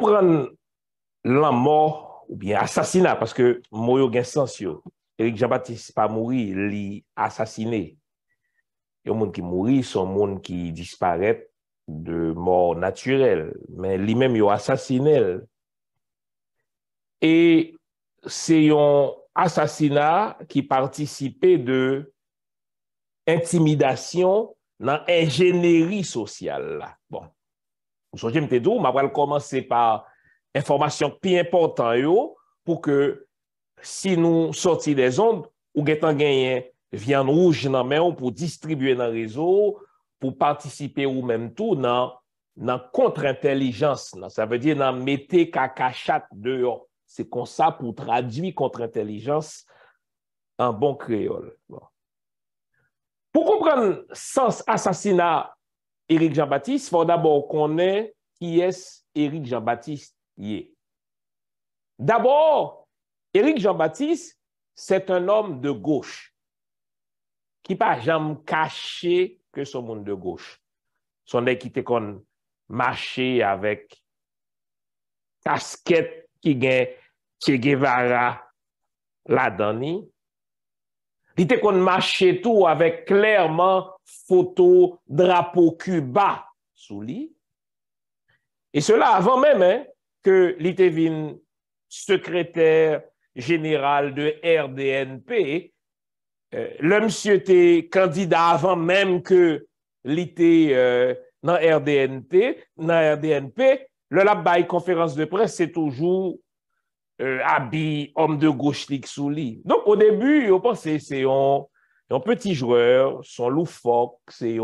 pran lan mor ou bien asasina, paske mou yo gen sens yo. Erik Jabatis pa mouri, li asasine. Yon moun ki mouri son moun ki disparet de mor naturel. Men li men yo asasine. E se yon asasina ki partisipe de intimidasyon nan engenery sosyal la. Bon. M aval komanse pa informasyon pi important yo pou ke si nou soti de zon ou getan genyen vyan ouj nan men ou pou distribuye nan rezo pou patisipe ou men tou nan kontre-intellijans nan. Sa ve di nan mette kakachat deyon. Se konsa pou tradwi kontre-intellijans an bon kreol. Bon. Pou kompran sans asasina yon? Éric Jean-Baptiste, il faut d'abord connaître qui est Éric Jean-Baptiste. D'abord, Éric Jean-Baptiste, c'est un homme de gauche qui pas jamais caché que son monde de gauche. Son était qu'on marché avec casquette qui gagne Che Guevara la dernière. Il était qu'on marché tout avec clairement Foto drapo Cuba sou li. E cela avan men men ke li te vin sekreter jeneral de RDNP. Euh, le msye te kandida avan men ke li te euh, nan RDNP. Le labbay konferans de pres se toujou euh, abi om de goshtik sou li. Donk ou debu ou panse se yon. Un petit joueur, son loufoque, c'est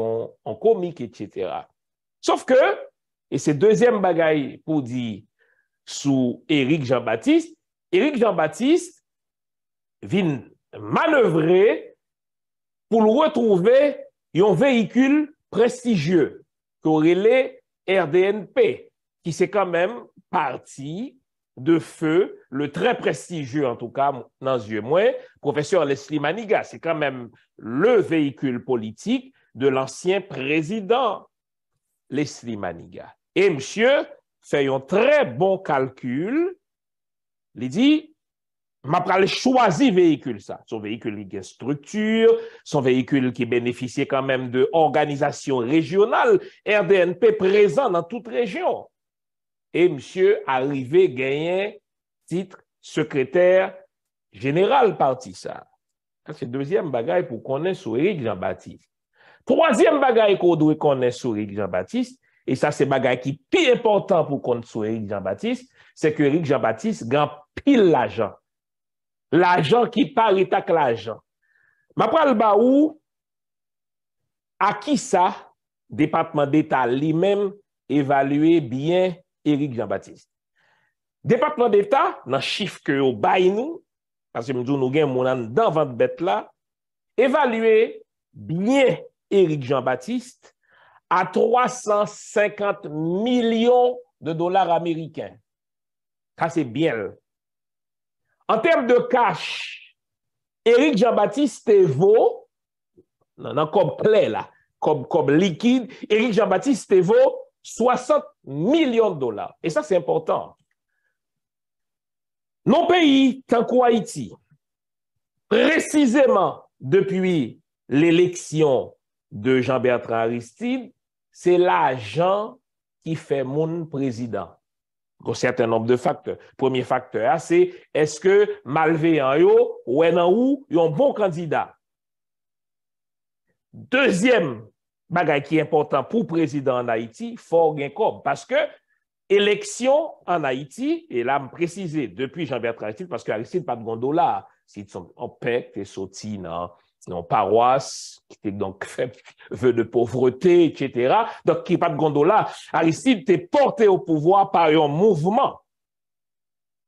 comique, etc. Sauf que, et c'est deuxième bagaille pour dire sous Éric Jean-Baptiste, Éric Jean-Baptiste vient manœuvrer pour retrouver un véhicule prestigieux qu'aurait les RDNP, qui s'est quand même parti de feu, le très prestigieux en tout cas, dans yeux professeur Leslie Maniga, c'est quand même le véhicule politique de l'ancien président Leslie Maniga. Et monsieur fait un très bon calcul, il dit, m'a choisi véhicule ça. Son véhicule qui a structure, son véhicule qui bénéficiait quand même de régionales, régionale, RDNP présent dans toute région. E msye arrive genyen titre sekreter general parti sa. Sa se dezyem bagay pou konen sou Eric Jean-Baptiste. Troasyem bagay kou dwe konen sou Eric Jean-Baptiste e sa se bagay ki pi important pou konen sou Eric Jean-Baptiste se ke Eric Jean-Baptiste gen pil lajan. Lajan ki pari tak lajan. Ma pral ba ou a ki sa Departement d'Etat li men evalue bien Eric Jean-Baptiste. Departement d'Etat, nan chifke yo bay nou, kase mdou nou gen mounan dan van bet la, evalue bne Eric Jean-Baptiste a 350 milyon de dolar Ameriken. Kase bjen. An term de kash, Eric Jean-Baptiste te vo nan komple la, kom likid, Eric Jean-Baptiste te vo 60 milyon dolar. Et ça c'est important. Non pays qu'en Kouaïti, précisément depuis l'élection de Jean-Bertrand Aristide, c'est l'agent qui fait mon président. Il y a un certain nombre de facteurs. Premier facteur, c'est est-ce que Malvea ou Enanou yon bon candidat? Deuxième facteur, bagan ki important pou prezident an Haïti, fòr gen kob, paske eleksyon an Haïti, e la m prezise, depi Jean-Bertrand Aristide, paske Aristide pat gondola, si tson opèk, te soti nan parwass, ki te don krep, vè de povreté, etc., dok ki pat gondola, Aristide te portè ou pouvoi par yon mouvouman,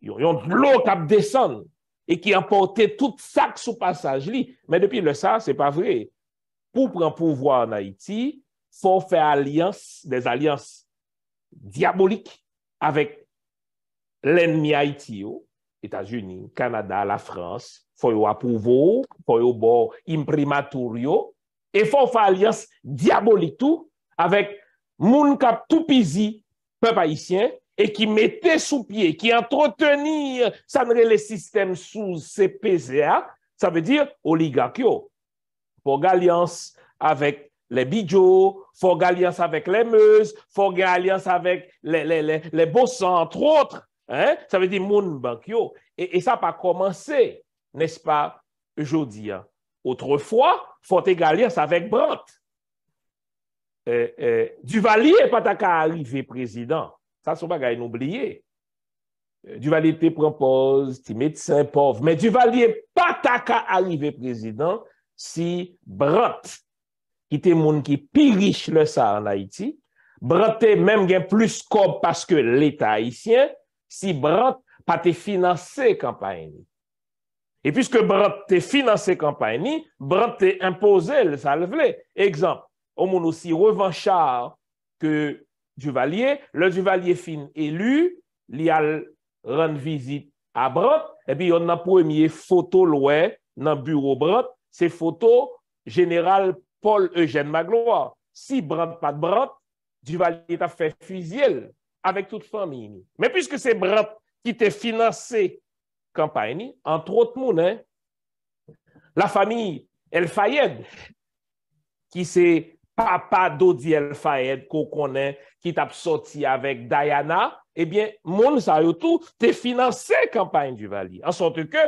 yon blok ap desan, e ki ap portè tout sak sou pasaj li, men depi le sa, se pa vreye, pour prendre pouvoir en Haïti, faut faire alliance, des alliances diaboliques avec l'ennemi Haïti, États-Unis, Canada, la France, faut approuver, faut bon imprimaturio, et faut faire alliance diabolique tout avec moun kap tout peuple haïtien et qui mettait sous pied, qui entretenir ça le système sous CPCA, ça veut dire oligarchio, faut alliance avec les bijoux, faut alliance avec les Meuse, faut alliance avec les, les, les, entre autres. Hein? Ça veut dire Moun Bankio. Et, ça n'a pas commencé, n'est-ce pas, aujourd'hui. Hein? Autrefois, faut alliance avec Brandt. Euh, euh, Duvalier n'est pas arrivé président. Ça, c'est pas à oublié. Duvalier te propose, tu médecin pauvre. Mais Duvalier n'est pas arrivé président si Brat ite moun ki pirish le sa an Haïti, Brat te mèm gen plus kob paske l'Etat haïtien, si Brat pa te finanse kampanyi. Et puisque Brat te finanse kampanyi, Brat te impose le sa levle. Ekzamp, o moun ou si revanchar ke duvalier, le duvalier fin elu, li al renvizit a Brat, et bi yon nan pou emye foto louè nan bureau Brat, ces photos, général Paul-Eugène Magloire, si Brant pas de Brandt, Duvalier t'a fait fusil avec toute famille. Mais puisque c'est Brant qui t'a financé campagne, entre autres hein, la famille El Fayed, qui c'est papa d'Odi El Fayed qu'on connaît, qui t'a sorti avec Diana, eh bien, monde ça tout, t'a financé campagne Duvalier. En sorte que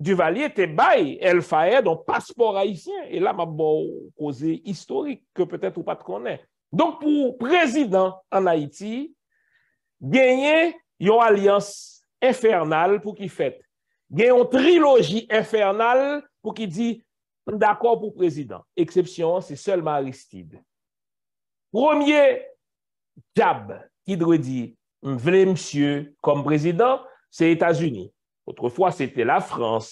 Duvalier te baye El Fayed, an paspor Haitien, e la mabou koze historik, ke petète ou pat konè. Donk pou prezidant an Haiti, genye yon alians infernal pou ki fèt. Genye yon trilogi infernal pou ki di, d'akor pou prezidant. Eksepsyon, se selman Aristide. Premier jab ki drou di, m vle msye kom prezidant, se Etasuni. Otre fwa, se te la Frans,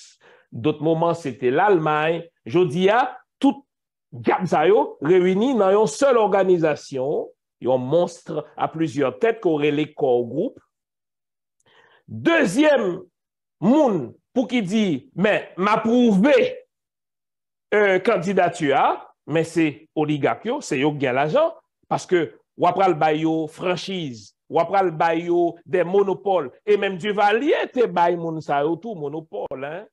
d'ot moman se te l'Allemagne. Jodi a, tout Gatza euh, yo, rewini nan yon sel organizasyon. Yon monstre a pluziyon tet kore le kongroupe. Dezyem moun pou ki di, mè, m'aprouve be, un kandidatua, mè se oligak yo, se yo gen la jan, paske wap pral bay yo franschize. ou après le yo des monopoles. Et même Dieu te lier tes tout monopole. Hein.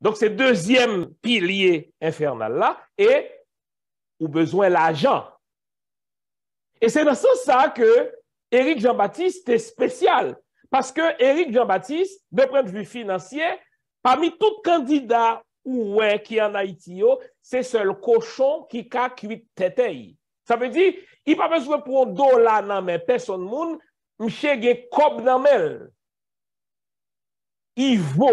Donc, c'est deuxième pilier infernal là, et ou besoin l'argent. Et c'est dans ce sens ça que Éric Jean-Baptiste est spécial. Parce que Éric Jean-Baptiste, de point de vue financier, parmi tout candidat ou ouais qui en Haïti, c'est seul cochon qui a cuit tête. Sa ve di, i pa bezwe pou do la nanmen peson moun, mche gen kob nanmel. I vo,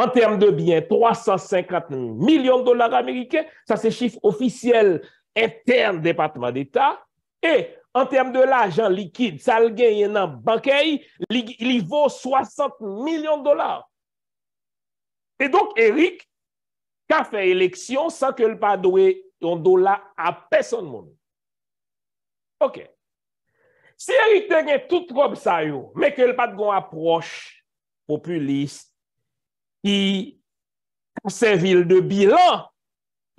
an term de biyen, 350 milyon dolar Amerike, sa se chif ofisiel etern Departement d'Etat, e an term de la, jan likid, sal gen yon nan bankay, li vo 60 milyon dolar. E donk, Erik, ka fe eleksyon, sa ke l pa doye don do la apeson moun. Ok. Si erik tenye tout rob sa yo, me ke l pat gon aproche populist, ki pou se vil de bilan,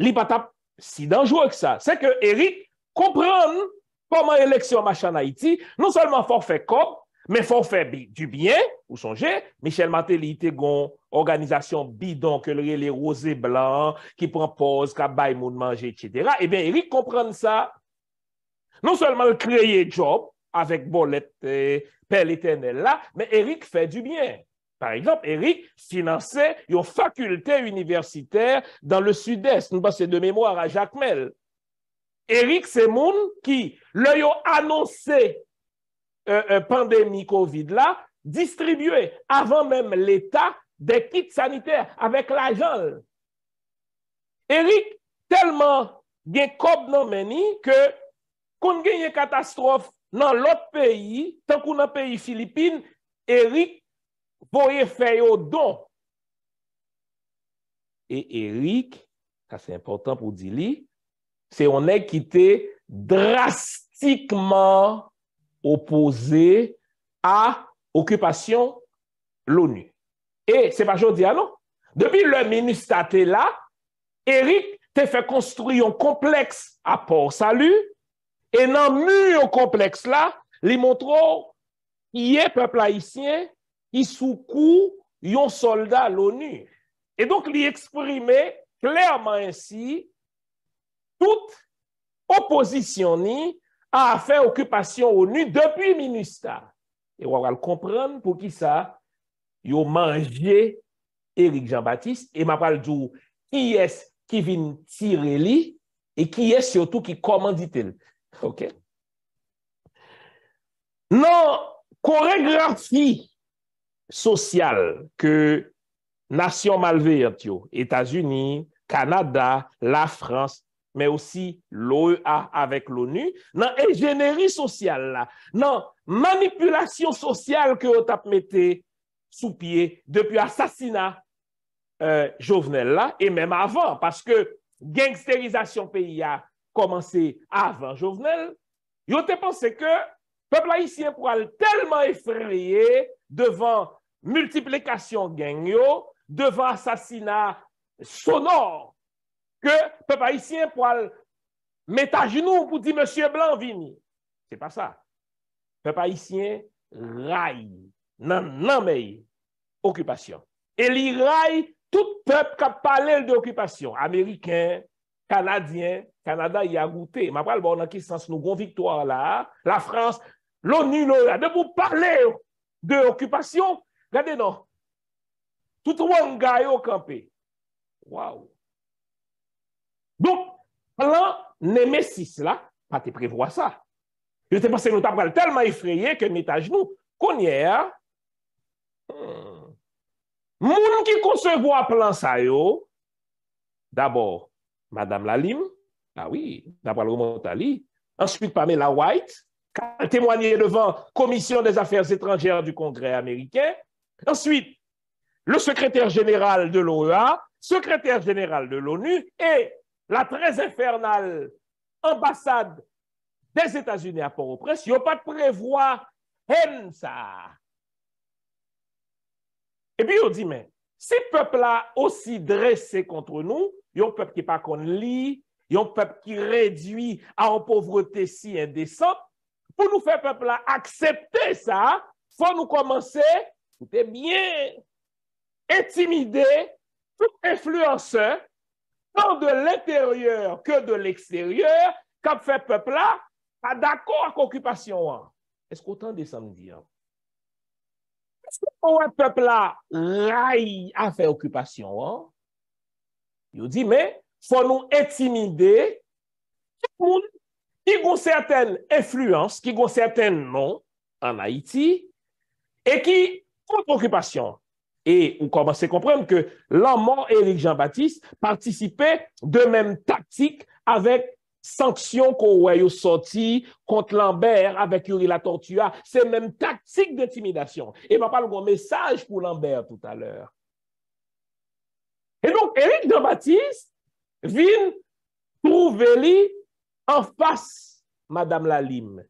li pat ap si danjou ek sa. Se ke erik kompran poman eleksyon machan Haiti, nou salman forfe kop, Men fòr fè du byen, ou son jè, Michel Maté li itè gon, organizasyon bidon, ke lè li roze blan, ki pwampoz, kabay moun manje, etc. Eben, eh Erik komprende sa. Non solman kreye job, avèk bol et eh, pe l'éternel la, men Erik fè du byen. Par exemple, Erik sinansè yon fakultè universitèr dan le sud-est. Nou basè de mémoire a Jacquemelle. Erik se moun ki lè yon annonsè Euh, euh, pandémie COVID-là, distribuer avant même l'État des kits sanitaires avec l'argent. Eric, tellement que quand il meni a une catastrophe dans l'autre pays tant qu'on a pays Philippines Eric y faire un don. Et Eric, ça c'est important pour dire c'est on est quitté drastiquement opoze ah non? a okupasyon l'ONU. E se pa jodi anon, debi lè menista te la, Erik te fè konstruyon kompleks a por salu e nan mu yon kompleks la, li montrou yè peplayisyen y soukou yon soldat l'ONU. E donk li eksprime plèrman ensi tout opozysyon ni a fe okupasyon ou ni depi minista. E wawal kompran pou ki sa, yo manje Erik Jean-Baptiste, e mapal djou ki es Kivin Tireli, e ki es yotou ki komandite l. Ok. Nan koregransi sosyal ke nasyon malve yot yo, Etasuni, Kanada, la Frans, men osi l'OEA avek l'ONU, nan engenery sosyal la, nan manipulasyon sosyal ke ot ap mette sou piye depi asasina euh, jovenel la, e menm avan, paske genksterizasyon peyi a komanse avan jovenel, yo te panse ke peblayisyen pou al telman efreyye devan multiplikasyon genyo, devan asasina sonor, ke pe pa isyen pou al met a jnou pou di M. Blanvini. Se pa sa. Pe pa isyen ray. Nan, nan mey. Okupasyon. E li ray tout pep kap palel de okupasyon. Ameriken, Kanadyen, Kanada y a goute. Ma pral bon an ki sans nou gon victoire la. La France, l'ONU lora. De pou palel de okupasyon. Gade nan. Tout wong gay okampe. Waw. Donc, plan si là, pas te prévoir ça. Je te pense que nous avons tellement effrayé que nous à genoux. Qu'on y a. Hein. Hmm. Moun qui concevoir plan ça d'abord, Madame Lalim, ah oui, d'abord, le montali. ensuite Pamela White, qui a témoigné devant Commission des Affaires étrangères du Congrès américain, ensuite, le secrétaire général de l'OEA, secrétaire général de l'ONU et la très infernale ambassade des États-Unis à Port-au-Prince, ils pas de prévoir ça. Et puis, on dit, mais ces peuple-là aussi dressé contre nous, il y un peuple qui pas qu'on lit, il y un peuple qui réduit à une pauvreté si indécente, pour nous faire peuple accepter ça, faut nous commencer, Écoutez bien, intimider tout influenceur Nan de l'interièr ke de l'ekstérièr, kap fè pepla, pa d'akor k'okupasyon an. Eskou tan de samdi an. Eskou pou wè pepla ray a fè okupasyon an, yo di, mè, fò nou etimide, kik moun ki goun sètene effluans, ki goun sètene non, an Haiti, e ki fòt okupasyon. Et on commence à comprendre que l'amant Éric Jean-Baptiste participait de même tactique avec sanctions qu'on voyait sorti contre Lambert avec Yuri La Tortua. C'est même tactique d'intimidation. Et m'a parler un message pour Lambert tout à l'heure. Et donc, Éric Jean-Baptiste vient trouver en face Madame Lalime.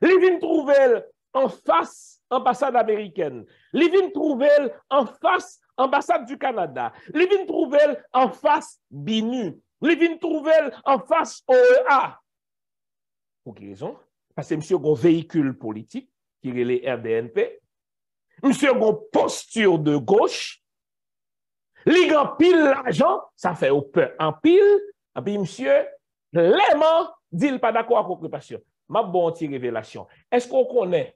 Il vient trouver en face ambasade Ameriken, li vin prouvel an fas ambasade du Kanada, li vin prouvel an fas Binu, li vin prouvel an fas OEA. Fou ki rezon, pa se msye gwo veykul politik, ki rele RDNP, msye gwo postur de gwoche, li gwa pil la jan, sa fe ou pe an pil, api msye, lèman, dil pa dako ak okupasyon. Ma bon ti revelasyon. Esk kon konen,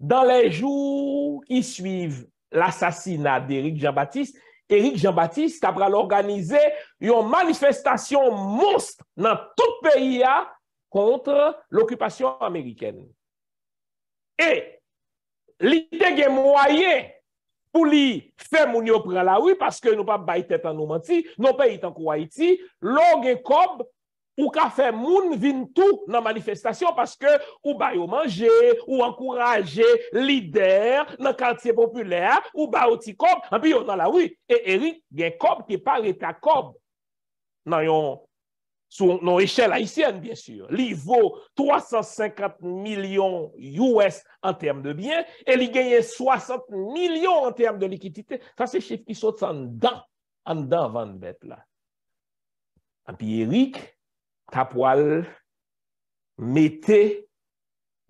Dan le jou yi suiv l'assasinat de Eric Jean-Baptiste, Eric Jean-Baptiste tabra l'organize yon manifestasyon mounst nan tout peyi ya kontre l'okupasyon Ameriken. E li tege mwaye pou li fe moun yo pralawi paske nou pa baytet anouman ti, nou peyi tankou wa iti, log e kob moun. Ou ka fe moun vintou nan manifestasyon paske ou bayo manje, ou ankouraje lider nan kantye populer, ou bayo ti kob, an pi yo nan la wou. E Eri, gen kob ki pareta kob nan yon sou yon eshel haisyen, bien sur. Li vo 350 milyon US an tem de bien, e li genye 60 milyon an tem de likidite. Sa se chif ki sots an dan, an dan van bet la. An pi Eri, Eri, Ta poal mette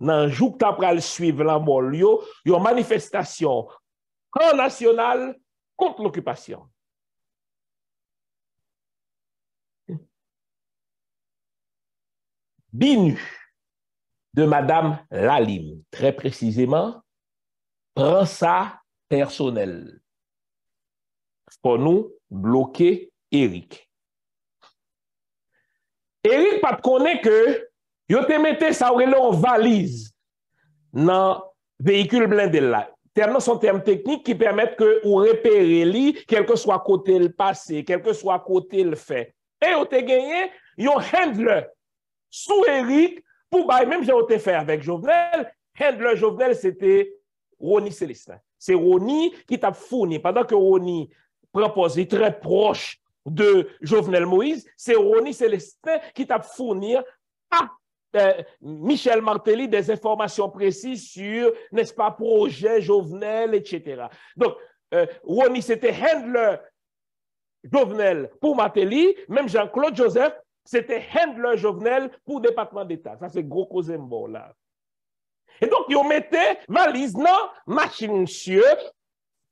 nan jouk ta pral suive lan bol yo, yon manifestasyon kon nasyonal kont l'okupasyon. Binu de Madame Lalim, trè precizèman, pransa personel. Fpon nou bloke Erik. Erik pat konen ke yo te mette sa wè lè an valiz nan vehikul blindè lè. Tèm nan son tèm teknik ki pèmèt ke ou repère li kelke swa kote l'pase, kelke swa kote l'fè. E yo te genye, yo hend lè sou Erik pou baye. Mèm jè yo te fè avèk Jovenel, hend lè Jovenel sè te Roni Sélistan. Sè Roni ki tap founi. Padan ke Roni prepose, yè trè proche. de Jovenel Moïse, c'est Ronnie Célestin qui t'a fourni à ah, euh, Michel Martelly des informations précises sur, n'est-ce pas, projet Jovenel, etc. Donc, euh, Ronnie, c'était handler Jovenel pour Martelly, même Jean-Claude Joseph, c'était handler Jovenel pour département d'État. Ça, c'est gros cause là. Et donc, ils mettaient valise dans machine monsieur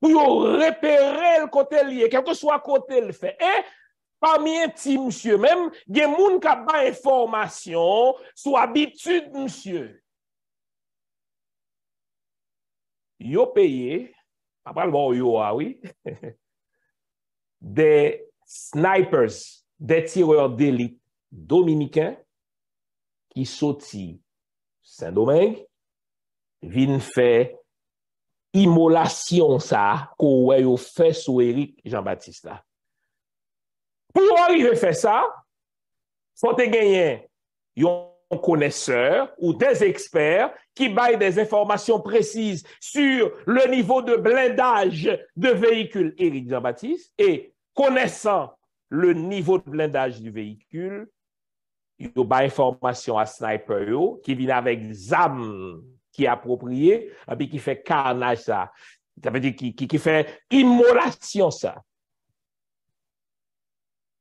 Pou yo repere l kote liye, kelke chwa kote l fe. E, eh, pa miye ti msye menm, gen moun ka ba informasyon sou abitude msye. Yo peye, apal bo yo awi, ah de snipers, de tireur deli, Dominika, ki soti Saint-Domingue, vin fe... imolasyon sa kou wè yo fè sou Eric Jean-Baptiste la. Pou wè yo fè sa, pote genyen yon konesseur ou des eksper ki baye des informasyon prezise sur le nivou de blindaj de veyikul Eric Jean-Baptiste e konesan le nivou de blindaj du veyikul, yo baye informasyon a sniper yo ki vin avèk ZAMM. ki aproprye, api ki fè karnaj sa. Ta pè di ki fè imolasyon sa.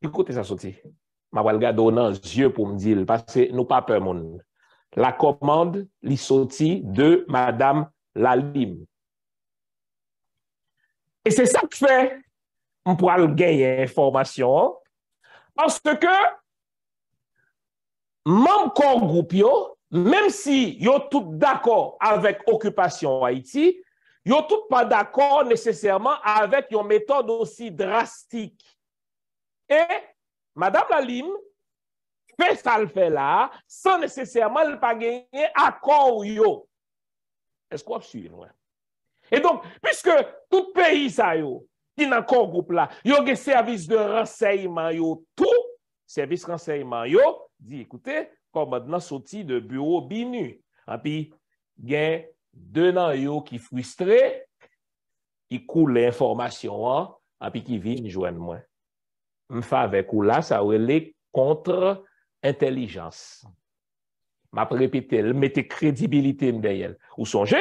Ekoute sa soti. Mwa wè lga donan zye pou mdil, parce nou pa pè moun. La komande li soti de madame Lalim. E se sa k fè mpwa lgeye informasyon, parce ke man kon goupyo Mem si yo tout d'akor avèk okupasyon wè iti, yo tout pa d'akor nesesèrman avèk yon metode osi drastik. Et, madame Lalim, fè sal fè la, san nesesèrman l pa genye akor yo. Eskwa psuyen wè. Et donk, pwiske tout peyi sa yo, din akor goup la, yo gen servis de renseyman yo, tou servis renseyman yo, di ekoute, kon mwen nan soti de bureau binu. An pi gen denan yo ki fwistre, ki kou l'informasyon an, an pi ki vin jwen mwen. M fa ve kou la, sa wè li kontre intelijans. M ap repite, l mette kredibilite m den yel. Ou sonje,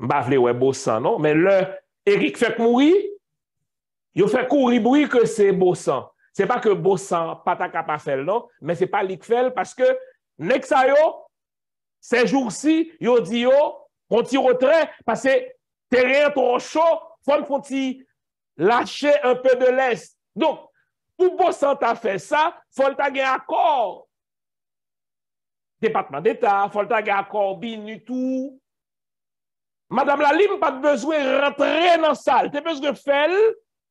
m bavle wè bosan, non? Men le, erik fèk moui, yo fèk kou riboui ke se bosan. Se pa ke bosan pata kapa fel, non? Men se pa lik fel, paske Nek sa yo, se jour si, yo di yo, kon ti rotre, pase teri an ton rocho, fon kon ti lache un pe de lest. Don, pou bo santa fe sa, fon ta gen akor. Depatman deta, fon ta gen akor bin noutou. Madame Lalim pat bezwe rentre nan sal. Te bezwe fel,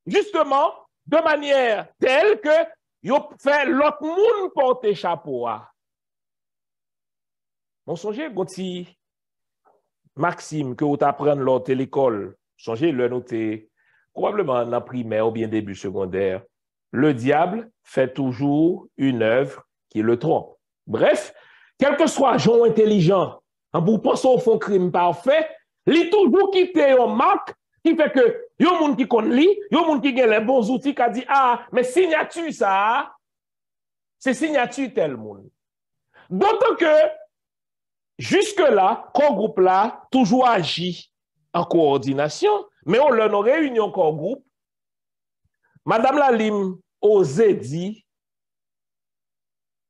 justement, de manye tel ke yo fe lot moun pote chapo a. Monsonje, gouti Maksim, ke ou ta pren lò telekol, monsonje, lè notè kowableman nan primè ou bien debu secondèr, le diable fè toujou unèv ki lè tron. Bref, kelke swa joun intelijan an pou ponson fon krim parfè, li toujou ki te yon mak ki fè ke yon moun ki kon li, yon moun ki gen lè bon zouti ka di ah, mè signatü sa, se signatü tel moun. Bouton ke Jusque-là, corps groupe-là, toujours agi en coordination, mais on leur réunion corps groupe. Madame Lalim osait dire,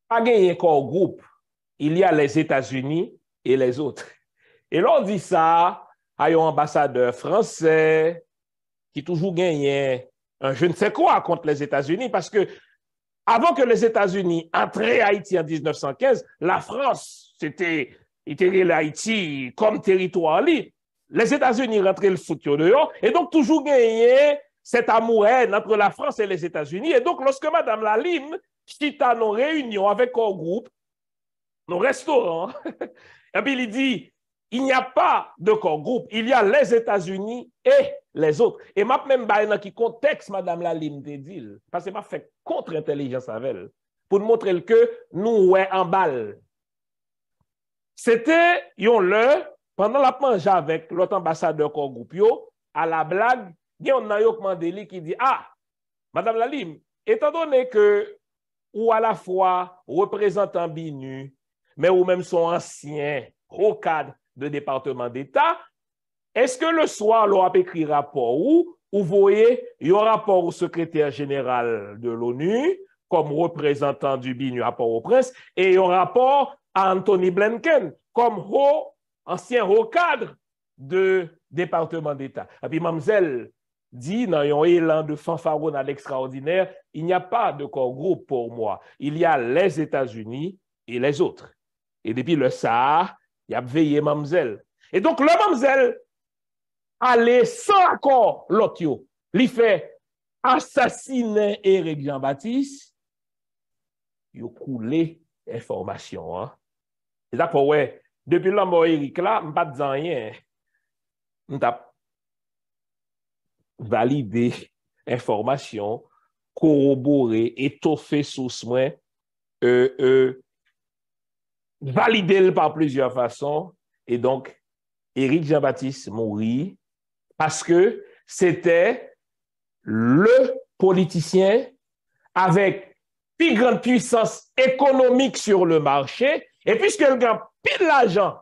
pas gagner corps groupe, il y a les États-Unis et les autres. Et là, on dit ça à un ambassadeur français qui toujours gagnait un je ne sais quoi contre les États-Unis parce que avant que les États-Unis entrent à Haïti en 1915, la France, c'était était l'Haïti comme territoire libre. Les États-Unis rentraient le soutien dehors et donc toujours gagner cette amourelle entre la France et les États-Unis. Et donc, lorsque Mme Lalime quitte à nos réunions avec nos groupe, nos restaurants, il dit, il n'y a pas de corps groupe, il y a les États-Unis et les autres. Et m'a même dans qui contexte Madame Lalime te dit, parce que m'a fait contre-intelligence avec elle, pour montrer que nous, ouais, en balle. Sete yon lè, pandan la panja avèk, lot ambasadeur kon goup yo, a la blag, gen yon nanyok mandeli ki di, ah, madame Lalim, etan donè ke ou a la fwa reprezentant binu, men ou mèm son ansyen ho kad de departement d'Etat, eske le swa lò ap ekri rapor ou, ou voye yon rapor ou sekreter general de l'ONU kom reprezentant du binu apor ou prens, e yon rapor yon Anthony Blenken, comme haut, ancien haut cadre de département d'État. Et puis, Mamzel dit, dans un élan de à l'extraordinaire, il n'y a pas de corps groupe pour moi. Il y a les États-Unis et les autres. Et depuis le Sahara, il y a veillé Mamzel. Et donc, le Mamzel allait sans accord l'autre. Il fait assassiner Éric Jean-Baptiste. Il a coulé information. Hein? Et d'accord, pou depuis depi Eric là, je ne pas rien. rien, hein. Je validé validé validé étoffée corroboré, sous ce e, euh, euh, validé par plusieurs façons. Et donc, Eric Jean-Baptiste parce que c'était le politicien avec plus grande puissance économique sur le marché et puisque le grand pile l'argent,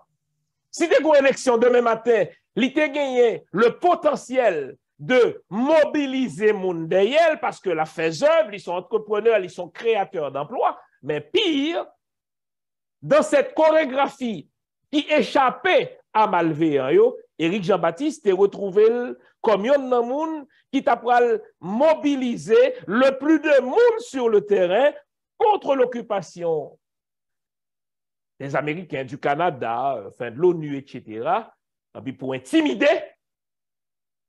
si t'es une élection demain matin, tu as gagné le potentiel de mobiliser monde moun parce que la fait œuvre, ils sont entrepreneurs, ils sont créateurs d'emplois, mais pire, dans cette chorégraphie qui échappait à malvé Eric Jean-Baptiste est retrouvé comme yon nan qui ta le plus de monde sur le terrain contre l'occupation des Américains, du Canada, enfin, euh, de l'ONU, etc., pour intimider,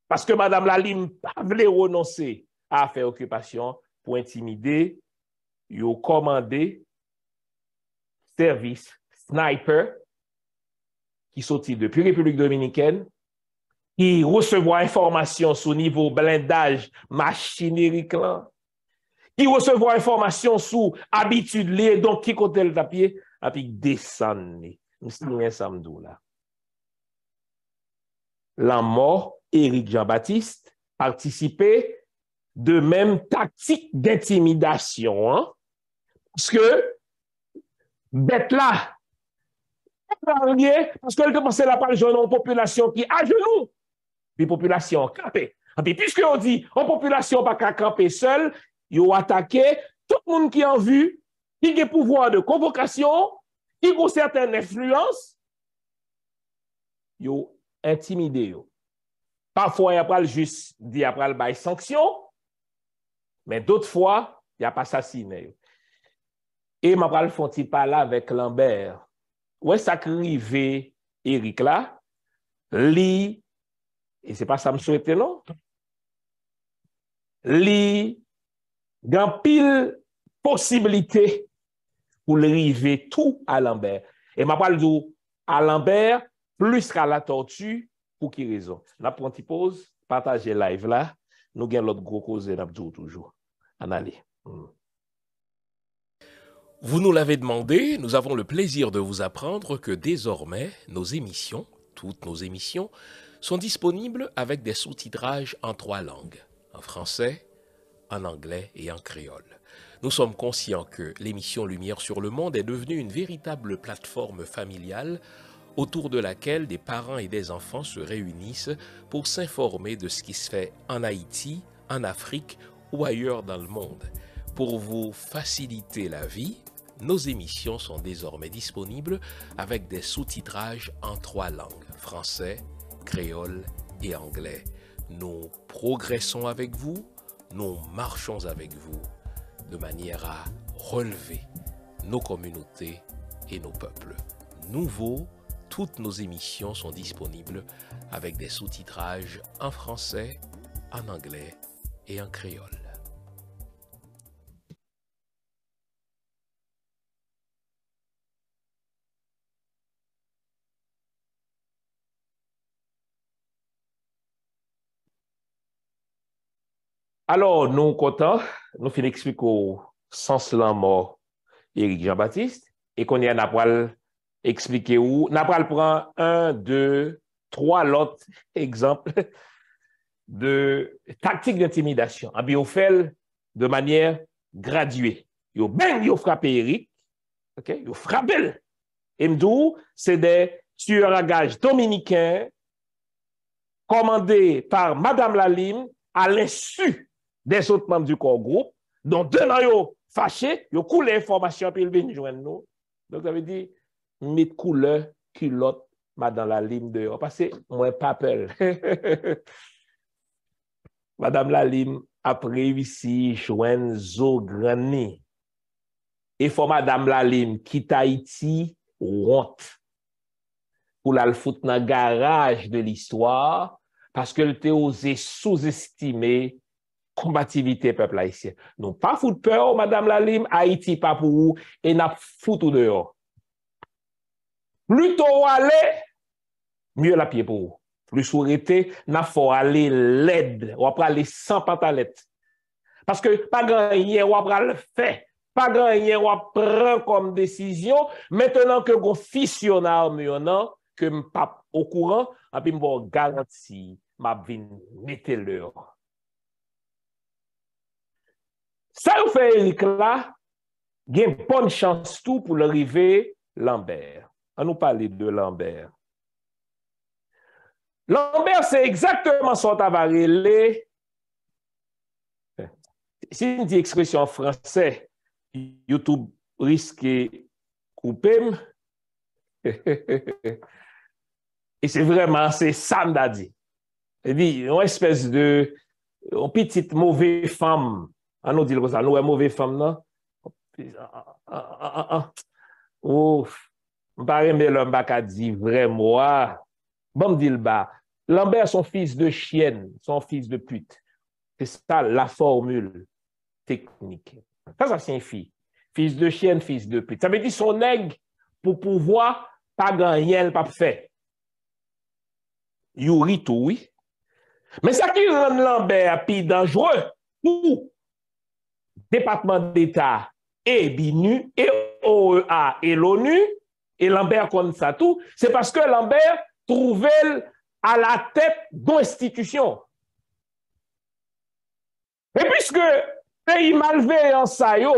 parce que Mme Lalim voulait renoncer à faire occupation, pour intimider, ils ont commandé service sniper qui sortit depuis la République dominicaine, qui recevoir information sur niveau blindage, machinerie clan, qui recevoir information sur habitude, les donc qui côté le papier, apik desan ni, msini mwen samdou la. La mor, Erik Jean-Baptiste, partisipe de men taktik detimidasyon, an, piskè bet la an a rye, piskè elke panse la pal joun an population ki a jounou, pi population kapè, an pi piskè an di, an population pa kakrapè sel, yo atake, tout moun ki an vu, ki gen pouvoan de konvokasyon, ki kon certaine influence, yo intimide yo. Parfoy apal jis di apal bay sanksyon, men dot fwa, ya pa sasine yo. E ma pral fonti pala vek Lambert, wè sakri ve Erik la, li, e se pa sa m souwete non, li, gen pil posibilite, pour arriver tout à Lambert. Et ma parle à Lambert plus qu'à la tortue, pour qui raison? La petite pause, partagez live là, nous gagnons l'autre gros cause et toujours. En aller. Hmm. Vous nous l'avez demandé, nous avons le plaisir de vous apprendre que désormais, nos émissions, toutes nos émissions, sont disponibles avec des sous-titrages en trois langues, en français, en anglais et en créole. Nous sommes conscients que l'émission Lumière sur le Monde est devenue une véritable plateforme familiale autour de laquelle des parents et des enfants se réunissent pour s'informer de ce qui se fait en Haïti, en Afrique ou ailleurs dans le monde. Pour vous faciliter la vie, nos émissions sont désormais disponibles avec des sous-titrages en trois langues, français, créole et anglais. Nous progressons avec vous, nous marchons avec vous de manière à relever nos communautés et nos peuples. Nouveau, toutes nos émissions sont disponibles avec des sous-titrages en français, en anglais et en créole. Alors, nous content, nous finissons expliquer au sens la mort Éric Jean-Baptiste et qu'on y a pour expliqué où n'apral prend un, deux, trois autres exemples de tactique d'intimidation. En biofel de manière graduée. Yo ben yo frappé Eric, OK? Yo frappé. Et m'dou, c'est des tueurs à gages dominicains commandés par Madame Lalime à l'insu Desot mam du kongroup, don denan yo fache, yo koule informasyon apil vin jwen nou. Don sa ve di, mit koule kilot madan lalim deyo. A pase, mwen papel. Madan lalim apri visi jwen zo grani. E fo madan lalim ki Tahiti, wot. Pou lal foute nan garaj de l'histoire, paske lte ose souzestime. kombativite non pep la isye. Nou pa foute pe ou, madame la lim, Haiti pa pou ou, e nap foute ou de ou. Luto ou ale, mye la pie pou ou. Lus ou rete, nap foute ale led, wapre ale san patalet. Paske pa gan ye wapre ale fe, pa gan ye wapre an kom desisyon, metenan ke gon fisyonan an myonan, ke m pap okouran, api m vou bon, garansi, m ap vin metel ou ou. Sa ou fe Erika la, gen pon chans tou pou le rive Lambert. A nou pale de Lambert. Lambert se ekzakteman son tavarele. Se yon di ekspresyon franse, YouTube riske koupem. E se vreman se san da di. E di yon espese de, yon pitit move fam. An nou dil kon sa, nou wè mauvaise femme nan. Ah, ah, ah, Ouf, mpa remè lè mba ka di vrai moi. Bon dil ba, Lambert son fils de chienne, son fils de pute. C'est ça la formule technique. Ça, ça signifie fils de chienne, fils de pute. Ça veut dire son neg pour pouvoir pas gagner, pas faire. Yuri tout, oui. Mais ça qui rend Lambert plus dangereux, tout, Depatman d'Etat e binu, e OEA e l'ONU, e Lambert kon sa tou, se paske Lambert trouvel a la tep do istitisyon. E pwiske peyi malve an sa yo,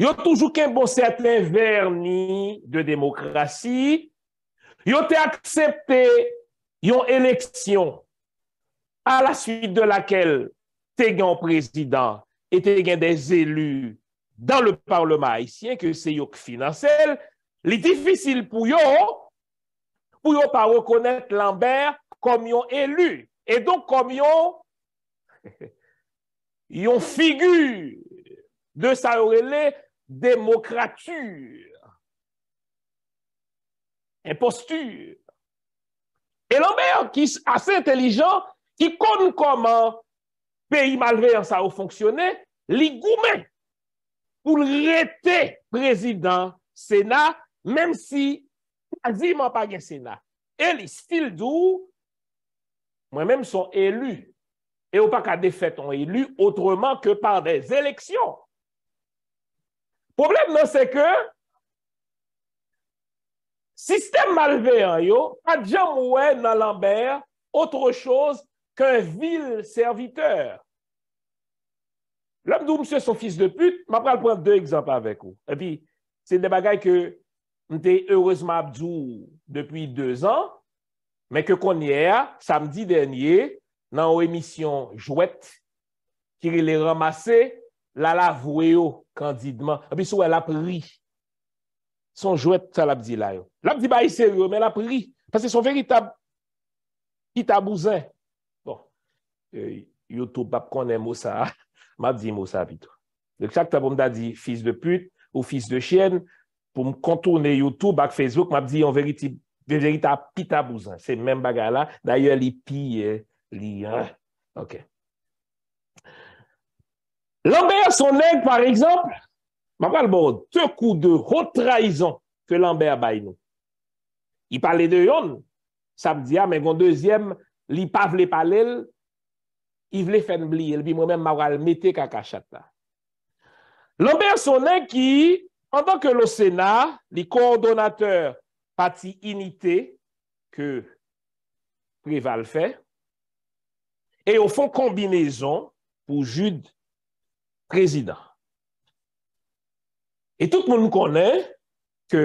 yo toujou ken bo seten verni de demokrasi, yo te aksepte yon eleksyon a la suite de lakel te gyan prezidant y des élus dans le Parlement haïtien que c'est eux qui Il est difficile pour eux pour pas reconnaître Lambert comme ont élu et donc comme ont figure de sa démocrature, imposture. Et Lambert, qui est assez intelligent, qui compte comment peyi malveyan sa ou fonksyonè, li goumen, pou l rete prezidant sena, menm si, a zi manpage sena, el li stil dou, mwen menm son elu, e ou pa ka defet an elu, otreman ke par de zeleksyon. Problem nan se ke, sistem malveyan yo, pa djan mwen nan lamber, otre chos, kè un vil serviteur. Lèm d'ou msè son fils de pute, m'apre al pou an dè exemple avèk ou. Epi, sè dè bagay kè mtèy heurezman abdou dèpouy dèz an, mè kè kon yè a, samdi dènyè, nan ou emisyon jouèt kiri lè ramase, lalavouè ou kandidman. Epi sou el ap ri. Son jouèt sa l'ap di lè yo. L'ap di ba y sè yo, mè l'ap ri. Pasè son veri tabouzè. Eh, Youtube ap konen mousa, map di mousa api tou. Dek chak taboum da di, fis de put ou fis de chen, pou m kontoune Youtube ak Facebook, map di yon veri ta pitabouzan. Se men baga la, daye li pi, li yon. Ok. Lambert sonen par exemple, makal bon, te kou de hot traizan ke Lambert bay nou. I pale de yon, sa m di ya, ah, men yon deuxième, li pavle pale l, Yvlefen Bli, el bi mwem ma wale mette kakachata. Lomber sonen ki, an dan ke lo sena, li kondonateur pati inite, ke prival fe, e o fon kombinezon pou jude prezident. E tout moun mw konen, ke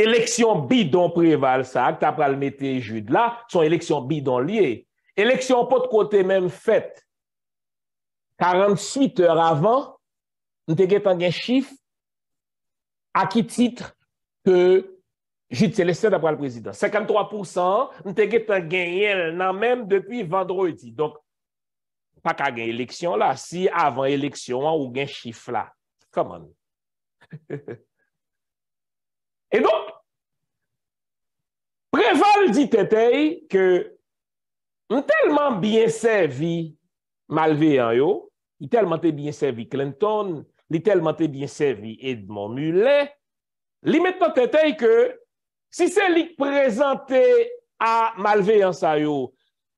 eleksyon bidon prival sa, ak ta pral mette jude la, son eleksyon bidon liye, Eleksyon pou te kote menm fèt, 48 hèr avan, nou te gen tan gen chif, a ki titre, ke jit se lesen da pral prezident. 53% nou te gen tan gen yel nan menm depi vendredi. Donk, pa ka gen eleksyon la, si avan eleksyon an ou gen chif la. Koman. E nou, preval di tetei, ke, m telman biye sevi malveyan yo, li telman te biye sevi Clinton, li telman te biye sevi Edmond Mule, li metan te tey ke si se li prezante a malveyan sa yo,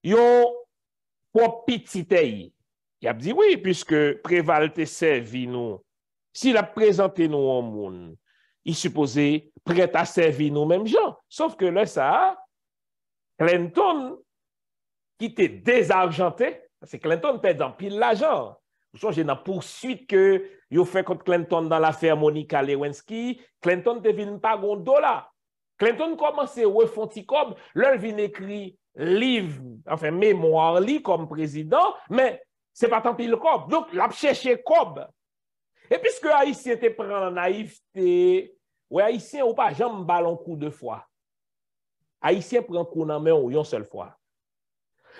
yo popititey. Yab di, oui, puisque prevalte sevi nou, si la prezante nou an moun, i suppose prete a sevi nou mem jan, saf ke le sa, Clinton, ki te dezajante, se Clinton te dampil la jan. Jou jen nan poursuit ke yo fekot Clinton dan lafer Monika Lewinsky, Clinton te vin pa gondola. Clinton komanse we fonti kob, lor vin ekri liv, anfen memouan li kom prezident, men se patampil kob, donc la pcheche kob. E piske Aïsien te pren la naivte, ou Aïsien ou pa, jan mbalon kou de fwa. Aïsien pren kounan men ou yon sel fwa.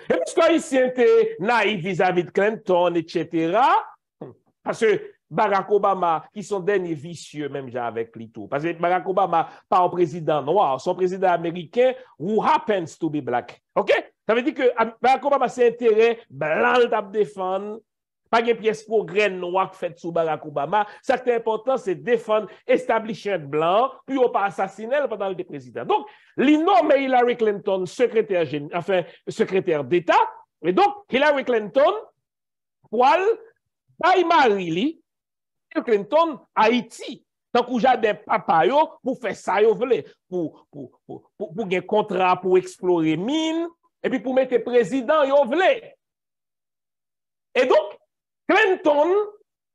Et puisque haïtien était naïf vis-à-vis de Clinton, etc., parce que Barack Obama, qui sont derniers vicieux, même avec Lito. Parce que Barack Obama, pas un président noir, son président américain, who happens to be black. OK? Ça veut dire que Barack Obama, c'est intérêt blanc à défendre pas de pièce pour graines noires faites sous Barack Obama. Ce qui est important, c'est défendre un blanc, puis on pas assassiner pendant le président. Donc, l'énorme Hillary Clinton, secrétaire, enfin, secrétaire d'État. Et donc, Hillary Clinton, poil, by Marili, Hillary Clinton, Haïti. Tant qu'on des papas pour faire ça, pour, pour, pour, pour, pour un contrat, pour explorer mine, et puis pour mettre président, yo voulez. Et donc, Klenton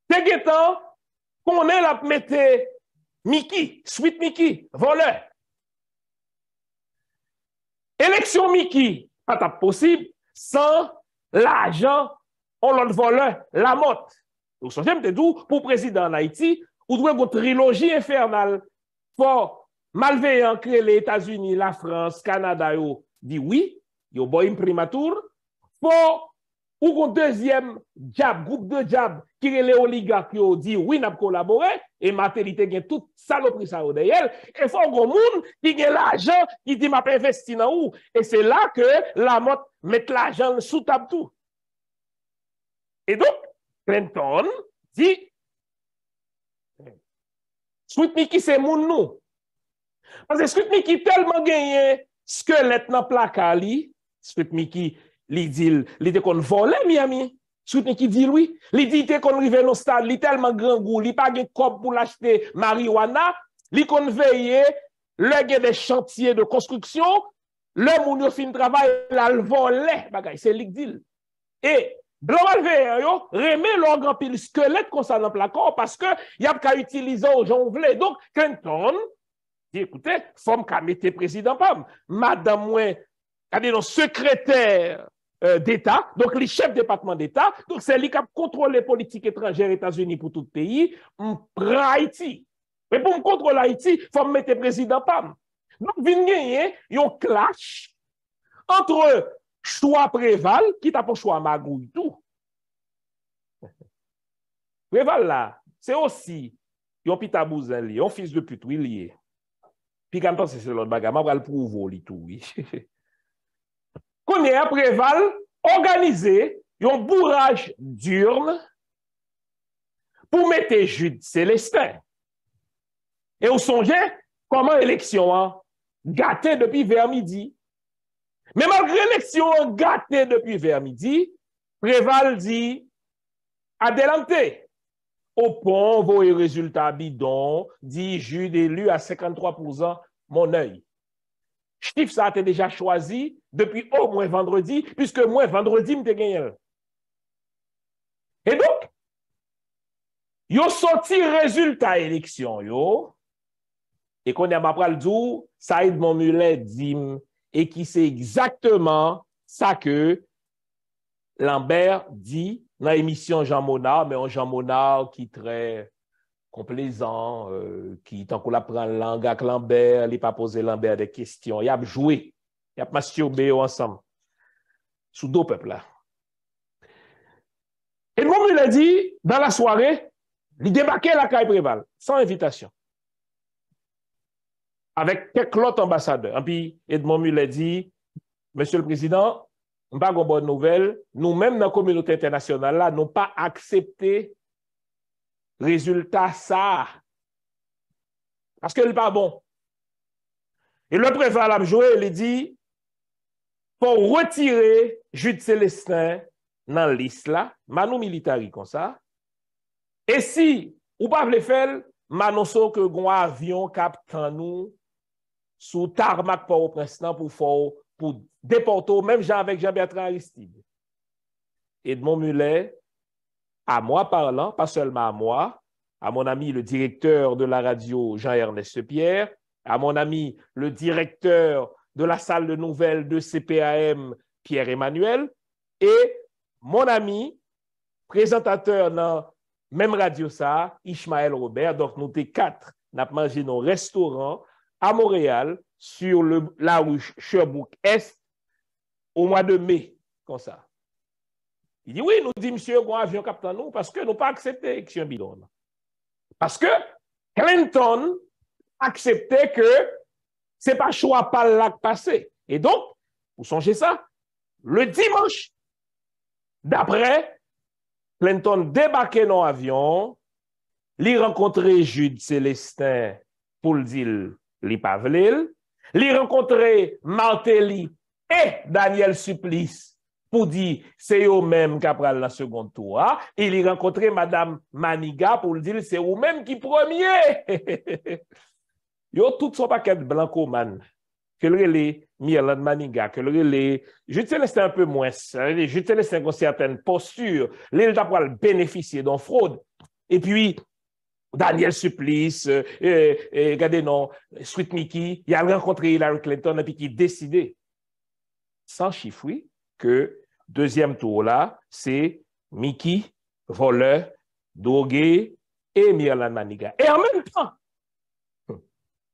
tegetan konen lap mette Miki, suit Miki, vole. Eleksyon Miki pat ap posib, san la ajan on lot vole, la mot. Ou so jemte dou pou prezident Haiti ou dwe go trilogi efernal pou malveyan kre le Etasuni, la Frans, Kanada yo diwi, yo bo yim primatur, pou Ou un deuxième jab, groupe de jab, qui est les oligarques qui dit oui, n'a collaboré, et qui a tout saloperie ça au derrière, et faut grand monde qui gagne l'argent, qui dit m'a investi dans où Et c'est là que la motte met l'argent sous table tout. Et donc, Clinton dit, Sweet qui c'est moun nous. Parce que Switmi qui tellement gagné squelette dans placard li, Sweet qui li dil, li te kon Miami, souten qui dit oui, li di te kon rive stade, stad, li tellement gran gou, li pa gen kop pou l'achete marijuana, li kon veye, le gen de chantier de construction, le moun yo fin travay, la l vole bagay, se li dil. E, blan malveye yo, reme lor grand pile squelette kon sa nan plakon, paske yap ka utilize ou jan Donc Donk, Clinton, di ekoute, fom ka mette président pam, madame mwen, kade non sekretèr Euh, d'Etat, donk li chep depatman d'Etat, donk se li kap kontrole politik etranjer Etasouni pou tout peyi, m pra Haiti. Pe pou m kontrole Haiti, fòm m mette prezidant pam. Nonk vin genye, yon clash antre chwa preval, kit apon chwa magou yitou. Preval la, se osi, yon pi tabou zan li, yon fis de putou, yi liye. Pi kantan se selon bagama, pral prouvo li tou, yi. Préval Préval organiser un bourrage d'urne pour mettre Jude Célestin. Et on songeait comment l'élection a gâté depuis vers midi. Mais malgré l'élection a gâté depuis vers midi, Préval dit « adelante. Au pont, vos résultats bidons, dit Jude élu à 53%, mon œil. Stif sa te deja chwazi depi ou mwen vendredi, piske mwen vendredi mte genyen. E donk, yo soti rezultat eleksyon yo, e konye mab pral dzou, Saïd Monmoulin dim, e ki se exaktman sa ke Lambert di nan emisyon Jean Monard, men an Jean Monard ki tre... komplezan ki tankou la pran langak lanber, li pa pose lanber de kestyon, yap jwe, yap masturbe yo ansam, sou do pepl la. Edmon Mule di, dan la soare, li debake la kay preval, san evitasyon, avek keklot ambasade, an pi Edmon Mule di, Mesele prezident, mba gombo nouvel, nou men nan komilote internasyonal la, nou pa aksepte Rezultat sa. Aske li pa bon. E le prefe alam joe, li di, pou retire jute selestan nan lis la, manou militari kon sa, e si, ou pa ble fel, manou so ke gwa avyon kap tan nou sou tarmak pou ou prestenan pou fou, pou depoto, menm janvek janbe atre Aristide. Et moun muley, A mwa parlant, pa selman a mwa, a mon ami le direktor de la radio Jean-Ernest Pierre, a mon ami le direktor de la sal de nouvel de CPAM Pierre Emmanuel, e mon ami, prezentateur nan menm radio sa, Ishmael Robert, a dork nou te katre napmanjin nou restoran a Montreal sur la rouche Sherbrooke S ou mwa de me konsa. Il dit, oui, nous dit, monsieur, un avion captant nous parce que nous pas accepté l'élection bidon. Parce que Clinton acceptait que c'est pas choix par là passé. Et donc, vous songez ça, le dimanche d'après, Clinton débarquait dans l'avion, il rencontrait Jude Célestin pour le dire, l'y il rencontrait Martelly et Daniel Supplice pour dire c'est eux-mêmes qui pris la seconde tour. Et Il y rencontré Madame Maniga pour lui dire c'est eux-mêmes qui premier. Yo tout son paquet de man. Que le relais Mirland Maniga, que le relais, je te laisse un peu moins, je te laisse une certaine posture, l'île d'après bénéficier d'une fraude. Et puis, Daniel Supplice, et, euh, euh, euh, regardez non, Sweet Mickey, il a rencontré Hillary Clinton et puis qui décidé, sans chiffrer, que Deuxième tour là, c'est Mickey, voleur, Dogué et Myrlan Maniga. Et en même temps,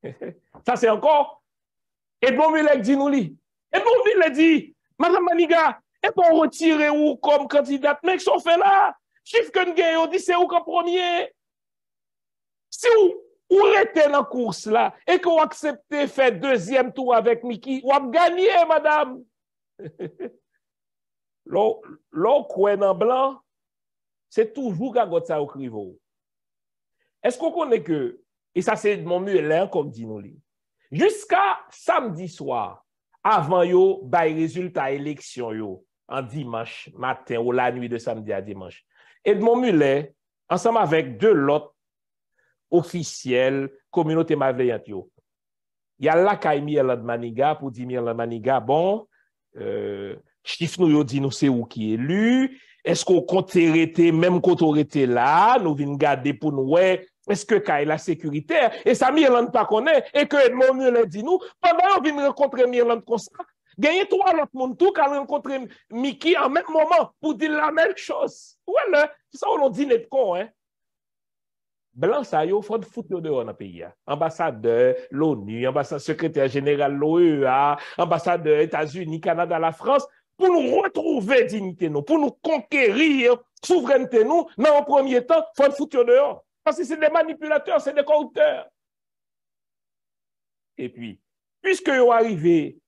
ça c'est encore Edmond Mulek dit nous li. Edmond Mulek dit, Madame Maniga, et pour retirer ou comme candidate, mais quest qu'on fait là? Chiffre que nous on dit c'est où comme premier? Si vous ou la course là, là, que vous acceptez de faire deuxième tour avec Miki, vous avez gagné madame. lò kwen nan blan, se toujou ka got sa ou krivo. Esk kon konen ke, e sa se edmon mwè lè an kom di nou li, jiska samdi swa, avan yo, bay rezultat eleksyon yo, an dimanj, matin ou la nwi de samdi a dimanj. Edmon mwè lè, ansam avèk de lot, ofisiel, kominote ma vèyant yo. Ya lakay mi ala dmaniga, pou di mi ala dmaniga, bon, eee, euh, Chif nou yo di nou se ou ki elu, eske ou kote rete, mem kote rete la, nou vin gade de pou nou we, eske ka e la sekurite, e sa Mirlan pa kone, e ke edman Mirlan di nou, pandan yo vin rekontre Mirlan kon sa, genye to a lot moun tou, kal renkontre Miki an menk moman, pou di la menk chos. Wè le, se sa ou lon di net kon, eh. Blan sa yo, fote foute yo dewa nan peyi, ambasade, l'ONU, ambasade sekreter general l'OEA, ambasade Etats-Unis, Kanada, la Frans, pou nou retrouvé dignité nou, pou nou konkérir souverènté nou, nan an premier tan, fòl fout yo dehon. Pansi se de manipulateur, se de korrupteur. Et puis, pwiske yo arivé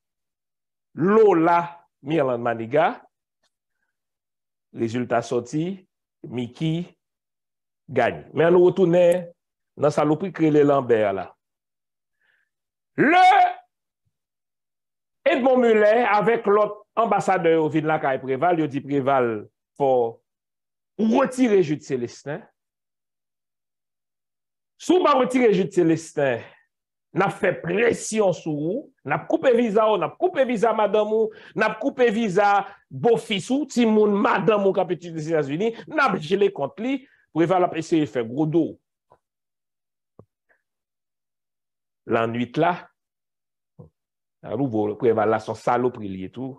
l'o la Mirlan Maniga, rezultat soti, Miki gagne. Men nou wotounen nan salopri krele lanber la. Le Edmond Moulin avèk lot ambasade ou vin la ka e preval, yo di preval fo woti rejit selestan. Sou ba woti rejit selestan, nap fe presyon sou, nap koupe viza ou, nap koupe viza madam ou, nap koupe viza bo fis ou, ti moun madam ou kapitil de Siyaz Vini, nap jile kont li, preval ap eseye fe grodo. Lan nwit la, nou vo preval la son salopri li etou,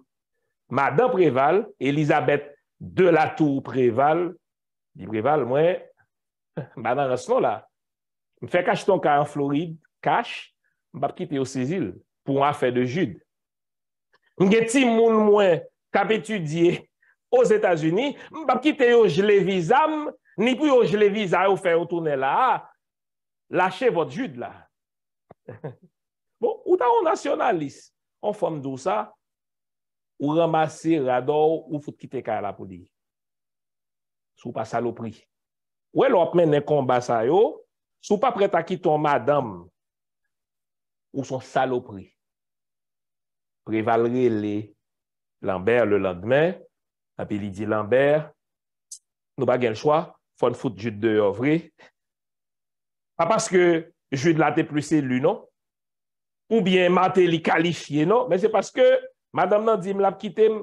Madan Preval, Elisabeth Delatour Preval, Preval mwen, banan raston la, mwen fè kach ton ka an Floride, kach, mwen bap kite yo Sezil pou an fè de jude. Mwen geti moun mwen kap etudye o Zetasuni, mwen bap kite yo Jlevisam, ni pou yo Jlevis a ou fè ou tounen la, lache vot jude la. Bon, ou ta ou nasyonalis, ou fòm dousa, ou ramase rado ou foute kite kaya la poudi. Sou pa salopri. Ou el wap men ne kon basay yo, sou pa pret a kite ton madame, ou son salopri. Prevalre li, Lambert le landmen, apel li di Lambert, nou bagen chwa, fon foute jute de ovri. A paske jute la te pluse lu, non? Ou bien mate li kalifiye, non? Men se paske, Madame nan di m la p kitem,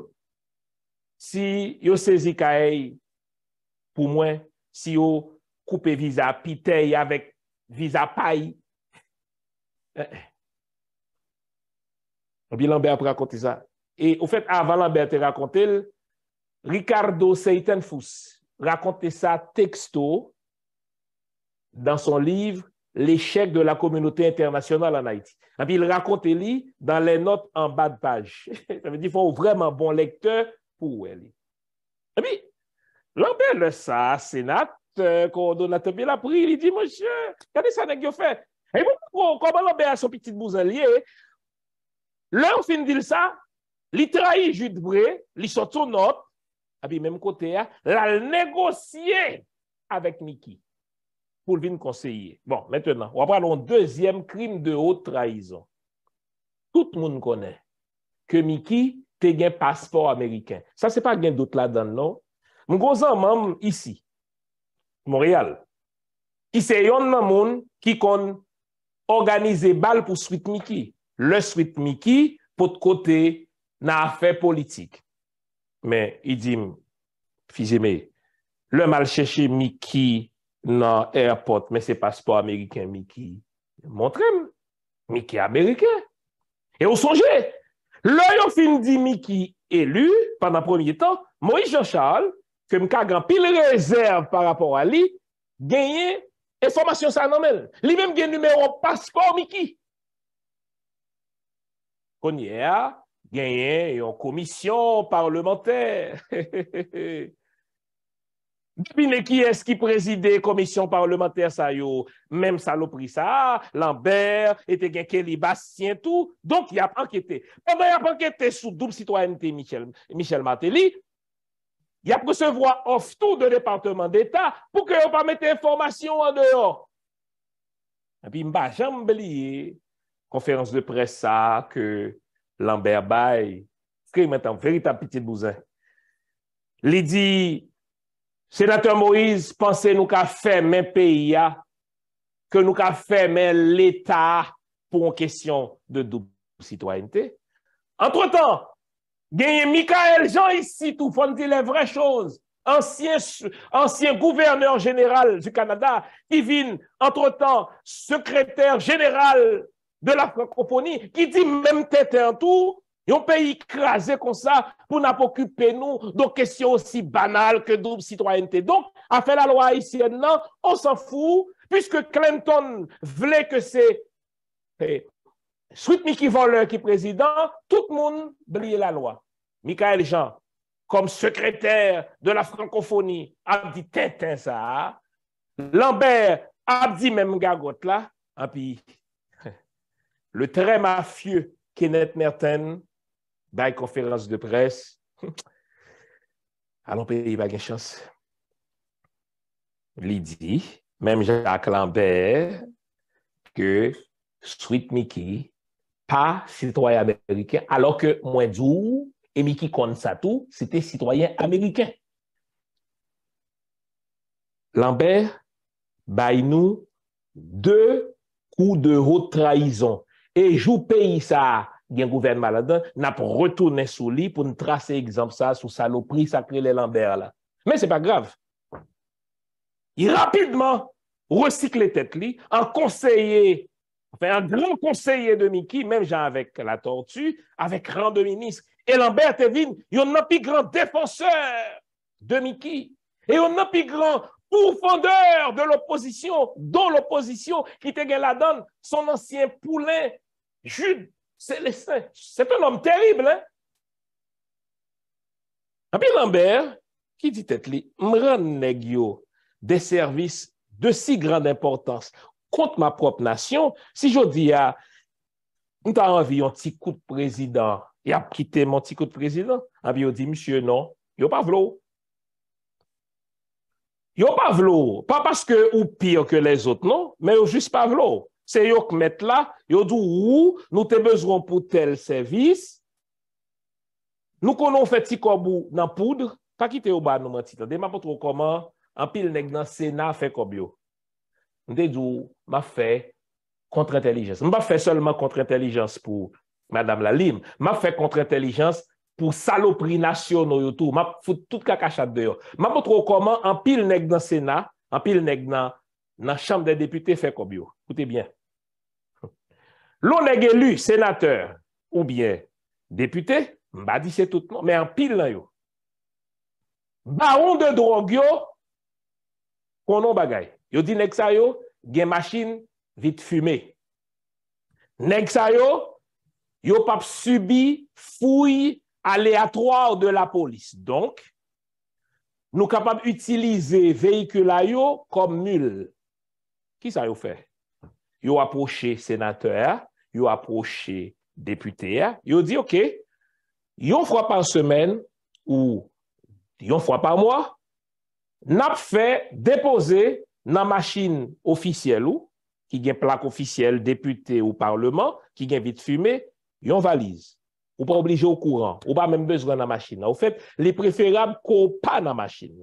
si yo sezi ka ey pou mwen, si yo koupe viza pitey avèk viza pay. Eh, eh. Bi Lambert rakonte sa. E ou fèt avan Lambert te rakonte l, Ricardo Seytenfous rakonte sa teksto dan son livre, l'èchèk de la komyonote internasyonal an Haïti. A pi l'rakonte li dan lè not en bat page. Tè me di fò ou vreman bon lèkteur pou wè li. A pi, lò be lè sa senat kondonatopi l'apri, li di monsye, kade sa negyo fè? E mou kou, koman lò be a so piti mouzaliye? Lò ou fin dil sa, li trahi jute bre, li sot son not, a pi mèm kote ya, l'al negosye avèk Miki. pou lvin konseye. Bon, maintenant, wap ralon deuxième crime de haute trahison. Tout moun konnen ke Miki te gen pasport ameriken. Sa se pa gen dout la dan non. Mou gozan moun ici, Montreal, ki se yon nan moun ki kon organize bal pou suit Miki. Le suit Miki, pot kote nan affè politik. Men, idim, fizeme, le mal chèche Miki, nan airport men se paspo Ameriken Miki, montre m, Miki Ameriken. E ou sonje, lò yon film di Miki elu, pandan proumye tan, Moïse Jean Charles, ke m ka gran pil rezerv par rapport a li, genye, informasyon sa nanmen, li men gen numero paspo Miki. Konye a, genye yon komisyon parlementer. Bine ki eski prezide komisyon parlementer sa yo, menm salopri sa, Lambert, ete genke li bas, sien tou, donk y ap anketen. Panda y ap anketen sou double citoyente Michel Martelly, y ap kosevoa of tou de departement d'Etat, pou ke yo pa mette informasyon an deyo. A pi mba jamb liye, konferans de presa, ke Lambert bay, skri men tan verita piti d'bouzè. Li di... Senatèr Moïse, panse nou ka fè men peyi ya, ke nou ka fè men l'Etat pou an kesyon de double citoyente. Entretan, genye Mikael Jean ici tou fonde di le vre chose, ansyen gouverneur general du Kanada, ki vin entretan sekretèr general de la kakofoni, ki di menm tètè an tou, yon peyi krasè kon sa, pour nous occuper nous de questions aussi banales que double citoyenneté. Donc, à faire la loi haïtienne, on s'en fout, puisque Clinton voulait que c'est eh, suite qui Voleur qui président, tout le monde brille la loi. Michael Jean, comme secrétaire de la francophonie, a dit Tintin ça. Lambert a dit même gagot là. Et puis, le très mafieux Kenneth Merten By conférence de presse. Allons pays, pas de chance. Lydie, même Jacques Lambert, que Sweet Mickey, pas citoyen américain, alors que moi, et Mickey Konsatou, c'était citoyen américain. Lambert, baille nous deux coups de haute trahison. Et joue pays ça, gen gouvernement n'a dan, nap retourne sou pour pou tracer exemple ça sa sou salopri sakre le Lambert pas grave. Il pa rapidement Y rapidement tête tet li, conseiller enfin un grand conseiller de Miki, même Jean avec la tortue, avec rang de ministre. Et Lambert te vin, yon a un grand défenseur de Miki, et un grand pi grand pourfendeur de l'opposition, dont l'opposition qui te la donne, son ancien poulet jude, Se lè se, se te lèm terib lè. Abyè Lambert, ki di tèt li, mran neg yo de servis de si gran importans kont ma propnasyon, si jo di ya, nou ta anvi yon ti kout prezidant, ya pkite yon ti kout prezidant, avyo di, msye, non, yo pa vlo. Yo pa vlo, pa paske ou pire ke les ot non, men ou jis pa vlo. Se yon k met la, yon dou ou, nou te bezron pou tel servis, nou konon fe ti kobou nan poudre, pa ki te ou ba nou mati. De ma potro koman, an pil neg nan sena fe kobyo. De dou, ma fe kontre-intellijens. Mba fe seulement kontre-intellijens pou madame Lalim. Ma fe kontre-intellijens pou salopri nationo yotou. Ma foute tout kakachat deyo. Ma potro koman, an pil neg nan sena, an pil neg nan chanm de depute fe kobyo. Koute bien. Lo ne gen lu senater ou bien depute, mba di se toutman, me an pil nan yo. Ba on de drog yo, konon bagay. Yo di nek sa yo, gen masin vit fume. Nek sa yo, yo pap subi fuy aleatroar de la polis. Donk, nou kapap utilize veikula yo kom mul. Ki sa yo fey? yo aposhe senatè, yo aposhe deputè, yo di ok, yon fwa pa an semen ou yon fwa pa an mwa, nap fè depose nan machin ofisyel ou, ki gen plak ofisyel, deputè ou parlement, ki gen vit fume, yon valiz. Ou pa oblije ou kouran, ou pa men bezran nan machin. Ou fèp le preferab ko pa nan machin.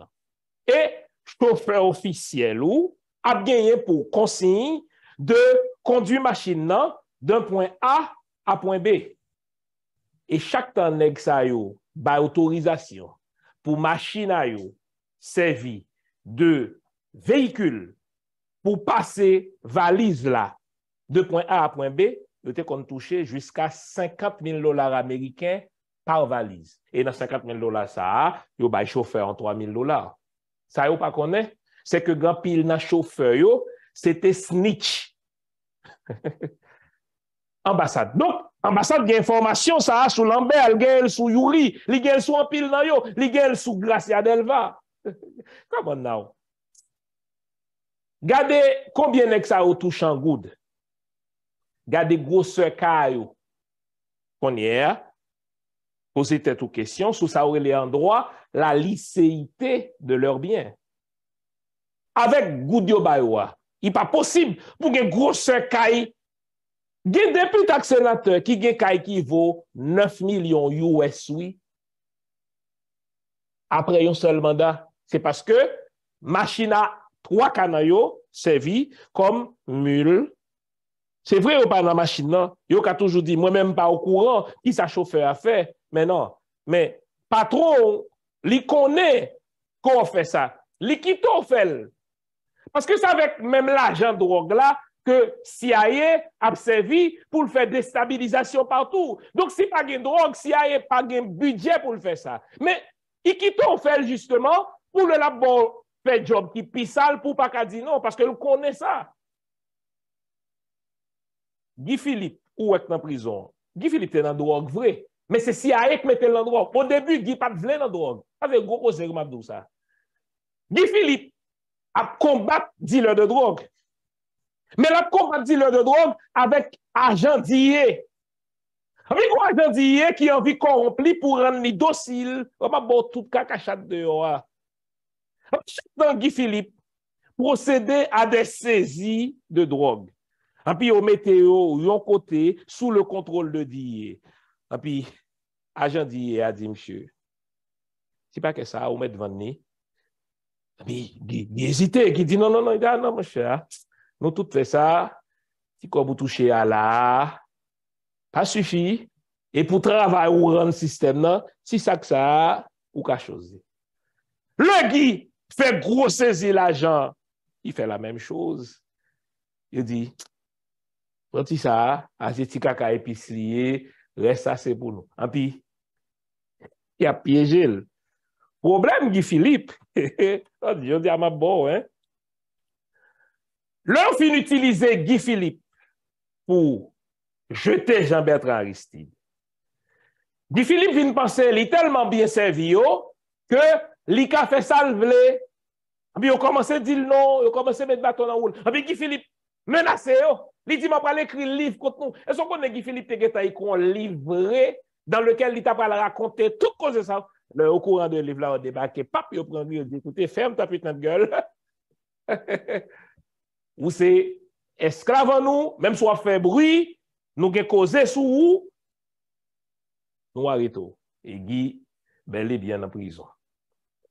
Et chkou fè ofisyel ou, ap genye pou konsin, de kondi masin nan d'un poin A a poin B. E chak tan neg sa yo bay otorizasyon pou masina yo servi de veyikul pou pase valiz la d'un poin A a poin B, yo te kon touche jusqu'a 50.000 dolar ameriken par valiz. E nan 50.000 dolar sa, yo bay chauffeur an 3.000 dolar. Sa yo pa konnen? Se ke gran pil nan chauffeur yo, Se te snitch. Ambasade. Donk, ambasade gen formasyon sa a sou lambe, al gen el sou yuri, li gen el sou apil nan yo, li gen el sou glasya del va. Koman nou? Gade, konbyen ek sa ou tou chan goud? Gade, gwo se ka yo? Ponye a, posi te tou kesyon, sou sa ou ele androa la liseyite de lor bien. Avek goud yo baywa. I pa posib pou gen gros se kaye. Gen deput ak senate ki gen kaye ki vo 9 milyon USWI. Apre yon sel mandat. Se paske, machina 3 kanay yo se vi kom mul. Se vre yo pa nan machina. Non? Yo ka toujou di, mwen menm pa ou kouran, ki sa chofe a fe. Menon, men, patron li kone kon fe sa. Li kiton fel. Parce que c'est avec même l'argent drogue là que CIA a servi pour faire déstabilisation partout. Donc si pas de drogue, CIA pas de budget pour faire ça. Mais ils quittent fait, justement pour le labo faire job qui pissale pour pas dire non parce que le connaît ça. Guy Philippe où est en prison. Guy Philippe est dans drogue vrai. Mais c'est CIA qui mettait dans drogue. Au début, Guy pas voulait dans drogue. Avec gros gros ça. Guy Philippe ap kombat diler de drog. Men ap kombat diler de drog avèk ajan diye. A mi kwa ajan diye ki an vi korompli pou rann ni dosil wap ap bo tout kakachat de yo a. A mi chak dan Guy Philippe prosede a de sezi de drog. A pi o meteo yon kote sou le kontrol de diye. A pi ajan diye a di msye. Ti pa ke sa ou mèd van ni Bi ezite, gi di, non, non, non, non, mon chè, ah. nou tout fè sa, si kon boutou chè ya la, pa sufi, e pou travay ou ran sistem nan, si sak sa, ou ka chose. Le gi, fè gros se zi la jan, y fè la menm chose, y di, proti sa, a zi ti kaka episliye, res sa se pou nou, an pi, y ap pyeje lè. Woblem Gifilip, oh diyon diya mabbo, lò fin utilize Gifilip pou jete Jean-Bertrand Aristide. Gifilip fin pase li telman bien serviyo ke li ka fe salvele, an bi yo komanse di l non, yo komanse met baton an oul, an bi Gifilip menase yo, li di mab pral ekri liv kote nou, e son kone Gifilip te geta yi kon liv vre, dan lekel li tap pral rakonte tout kose salve. Le ou kouran de liv la ou debake, pap, yo pranvi yo di ekoute, ferm tapit nan gèl. Ou se esklavan nou, menm sou a fe bruy, nou gen koze sou ou, nou a reto. E gi, ben li byen nan prizon.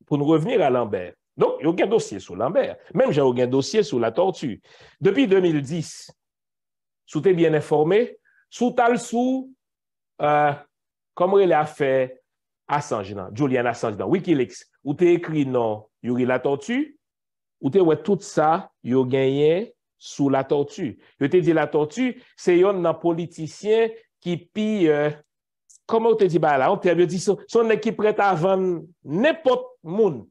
Pou nou revenir a Lambert. Non, yo gen dosye sou Lambert. Menm jè yo gen dosye sou la tortue. Depi 2010, sou te byen informe, sou tal sou, komre euh, li a fe... Assange nan, Julian Assange nan, Wikileaks, ou te ekri nan yuri la tortue, ou te wè tout sa yu genyen sou la tortue. Yu te di la tortue, se yon nan politisyen ki pi, euh, komo te di ba la, yon te avyo di son ekip reta avan nepot moun,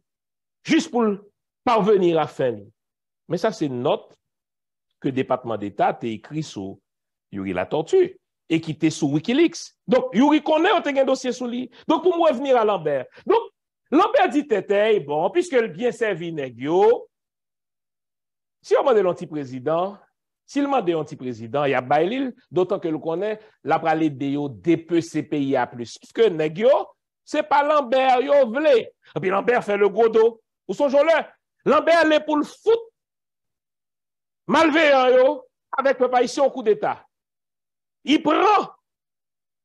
jist pou parvenir a fen. Men sa se not ke Departement d'Etat te ekri sou yuri la tortue. ekite sou Wikileaks. Donk, yu rikonè, ou te gen dosye sou li. Donk, pou mwen venir a Lambert. Donk, Lambert di tete, bon, piskè l'byen servi neg yo, si yo mande l'anti-prezident, si l'mande l'anti-prezident, ya Baylil, dotan ke l'konè, la pralide de yo, depe se peyi a plus. Piskè neg yo, se pa Lambert yo vle. A pi Lambert fè le godo. Ou son jolè? Lambert le pou l'fout. Malve yo, yo, avek pe pa isi ou kou deta. Il prend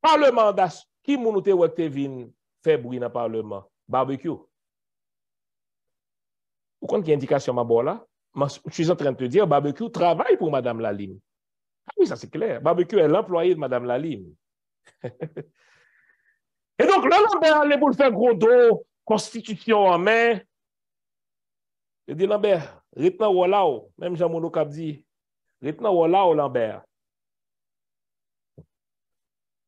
par le mandat qui moun te wek te vin fait bruit dans le parlement. Barbecue. Vous comprenez indication ma là? Je suis en train de te dire, barbecue travaille pour Madame Laline. Ah oui, ça c'est clair. Barbecue est l'employé de Madame Laline. Et donc, là, Lambert allait pour le faire gros dos, constitution en main. Il dit, Lambert, retenez Wallao, même Jean Monocap dit, retenez Wallao, Lambert.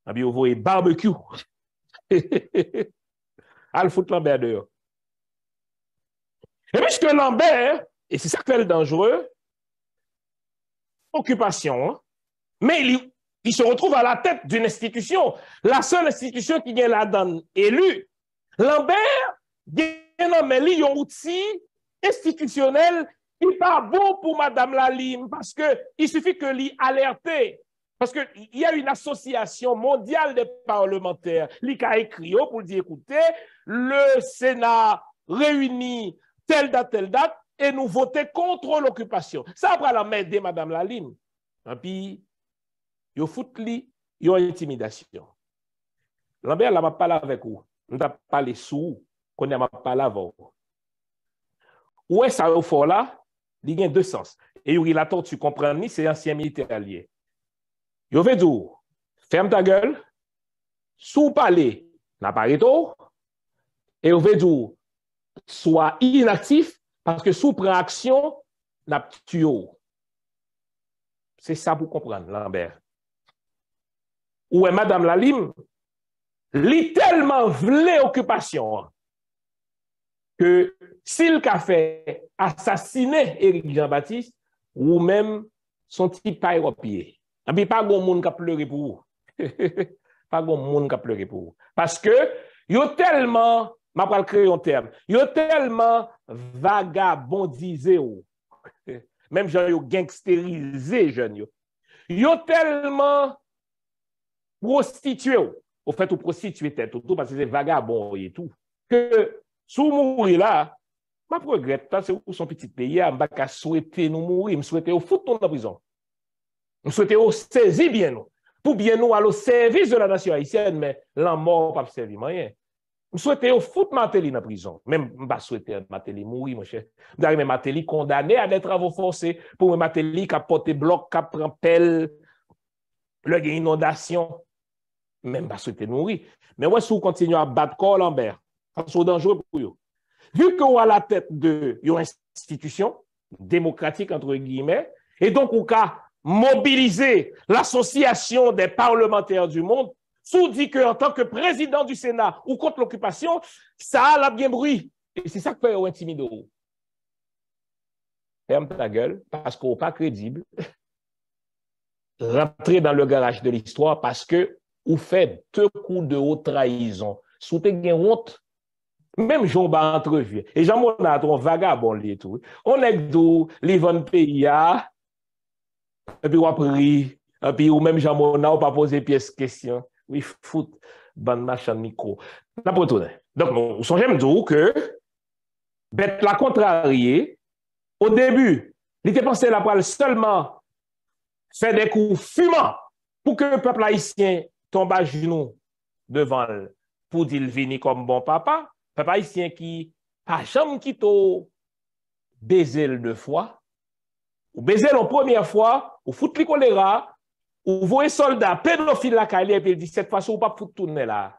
Abi ah a barbecue. Al ah, fout Lambert dehors. Et puisque Lambert, et c'est ça qui est le dangereux, occupation, hein, mais il, se retrouve à la tête d'une institution, la seule institution qui vient la donne élue. Lambert, il y a un outil institutionnel qui n'est pas bon pour Madame Lalime parce qu'il suffit que lui alerter Paske y a yon asosyasyon mondyal de parlementer. Li ka ekri yo pou li di ekoute, le Senat reuni tel dat tel dat e nou vote kontro l'okupasyon. Sa apra la mède Madame Laligne. An pi, yo foute li, yo intimidasyon. Lanbe, la ma pala vek ou. Nan ta pali sou, kon ya ma pala vò. Ou e sa ou fola, li gen de sens. E yon ki lato tu komprende ni se ansyen militer alye. Yo vedou, ferm ta gèl, sou palè na parito, e yo vedou, souwa inaktif, paske sou preaksyon na ptuyo. Se sa pou kompran, Lambert. Ouè, e Madame Lalim, li telman vle okupasyon ke sil ka fè asasine Erik Jean-Baptiste ou mèm son tipayropye. Anpi pa goun moun ka plele pou ou. Pa goun moun ka plele pou ou. Paske yo telman, ma pral kre yon term, yo telman vagabondize ou. Mem jan yo genksterize jen yo. Yo telman prostitue ou. Ou fet ou prostitue tet ou tou, paske ze vagabondi etou. Ke sou mouri la, ma progrete ta, se ou son petit peye, mba ka souete nou mouri, mba souete ou fouton nan prizon. M souwete ou sezi byen nou. Pou byen nou alo servis de la nasyon haisyen, men lan mò pa msevi mayen. M souwete ou foute mateli na prizon. Men mba souwete mateli mouri, mwen chè. Dar mwen mateli kondane ade travò fonse pou mwen mateli kapote blok, kapran pel, lò gè inondasyon. Men mba souwete mouri. Men wè sou kontinyo a bat kol an bèr. Sò danjou pou yon. Vyu kè ou a la tèp de yon institisyon, demokratik antre gime, e donk ou ka, mobiliser l'association des parlementaires du monde, sous dit que en tant que président du Sénat ou contre l'occupation, ça a la bien bruit. Et c'est ça que fait. intimider. Ferme ta gueule parce qu'on n'est pas crédible. Rentrer dans le garage de l'histoire parce que vous fait deux coups de haute trahison. Sous tes honte, même Jean Bas entrevue. Et Jean Monat, un vagabond, et tout. On est d'où, les pays, epi wapri, epi ou menm janmou nan ou pa pose piyes kesyen wif foute ban machan mikro bon, la potou den. Donk nou, son jem djou ke bet la kontrariye ou debu, li te panse la pral selman, fè dekou fuman pou ke pepl haisyen tomba jounou devan pou dil vini kom bon papa, pepl haisyen ki pa chanm kitou bezel de fwa wap ou baiser la première fois, ou foutre le choléra, ou un soldat pédophile la caille, et puis il dit, cette fois-ci, ou pas foutre tourner là.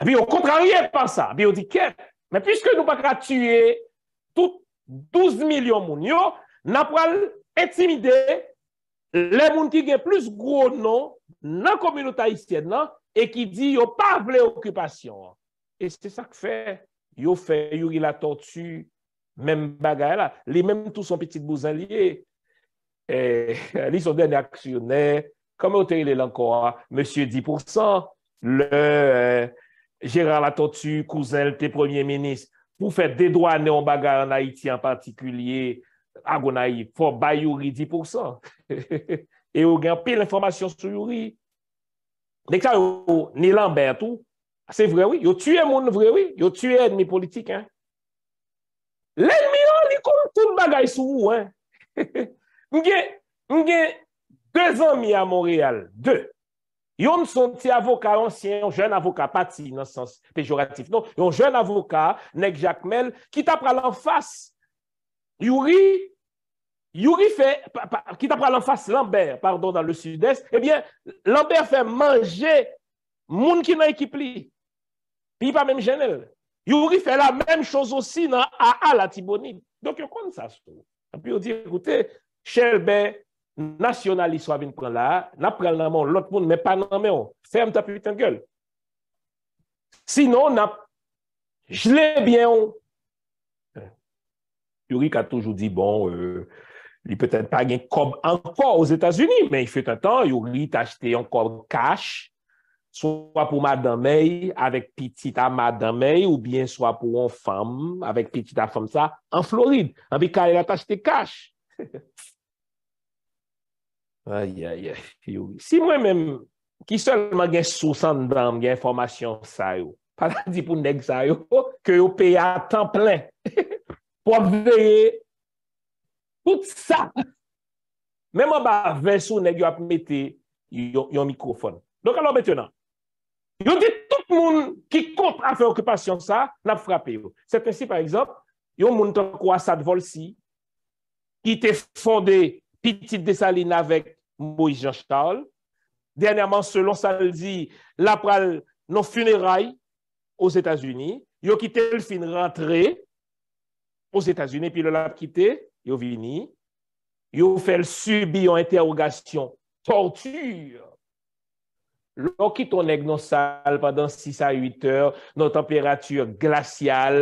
Et puis on contrarié par ça. Et puis on dit, qu'est-ce Mais puisque nous pas tuer tout 12 millions de yo, n'a pas intimider les gens qui ont plus gros nom dans la communauté haïtienne et qui disent qu'ils n'ont pas voulu occupation. Et c'est ça que fait. Ils ont fait la tortue Mèm bagay la, li mèm tout son piti bouzaliye. E, li son den aksyonè, komotè ilè lankoa, mèsyè 10%, le eh, Gérard Latotu, kouzèl, te premier-ministre, pou fèd dédouanè yon bagay an Haiti an patikulye, agou na yi, fò bay yuri 10%. E yon gen pil informasyon sou yuri. Nèk sa yon nilan bè an tou, se vrewi, yo tue moun vrewi, yo tue en mi politik, hein. Len mi an oh, li koum tout bagay sou wè. Mge, mge, de zan mi a Montreal, de, yon son ti avoka ansyen, yon jen avoka, pati nan sens pejoratif, non, yon jen avoka, nek Jacques Mel, ki ta pral an fas, youri, youri fe, ki ta pral an fas Lambert, pardon, dan le sud-est, ebyen, eh Lambert fe manje, moun ki nan ekip li, pi pa menm jen el. Yuri fait la même chose aussi dans AA la Tibonide. Donc, il compte ça. Et puis, on dit, écoutez, Ben, nationaliste, on vient prendre là, n'a prend la main, l'autre monde, mais pas dans la Ferme ta putain gueule. Sinon, n'a l'ai bien. Yuri a toujours dit, bon, euh, il peut-être pas gagné comme encore aux États-Unis, mais il fait un temps, Yuri t'a acheté encore cash Swa pou madamey, avek pitita madamey, ou bien swa pou on fam, avek pitita fam sa, an florid, an vi kare la tas te kash. Si mwen menm, ki sol man gen 60 bram, gen formasyon sa yo, pata di pou neg sa yo, ke yo peya tan plen, pou ap zeyye, tout sa. Menman ba 20 sou neg yo ap mette yon mikrofon. Donk anon bete nan, Yo di tout moun ki kont a fe okupasyon sa, la frapi yo. Sepensi par exemple, yo moun tan kwa sa dvol si, ki te fonde pitit desalina vek mboui janshtal, denyaman selon sa li, la pral non funeray yo Zetasuni, yo kite l fin rentre yo Zetasuni, pi l la kite yo vini, yo fel subi yon interogasyon, tortur, Lò ki tonè gnon sal padan 6 a 8 hòr nan temperatur glasyal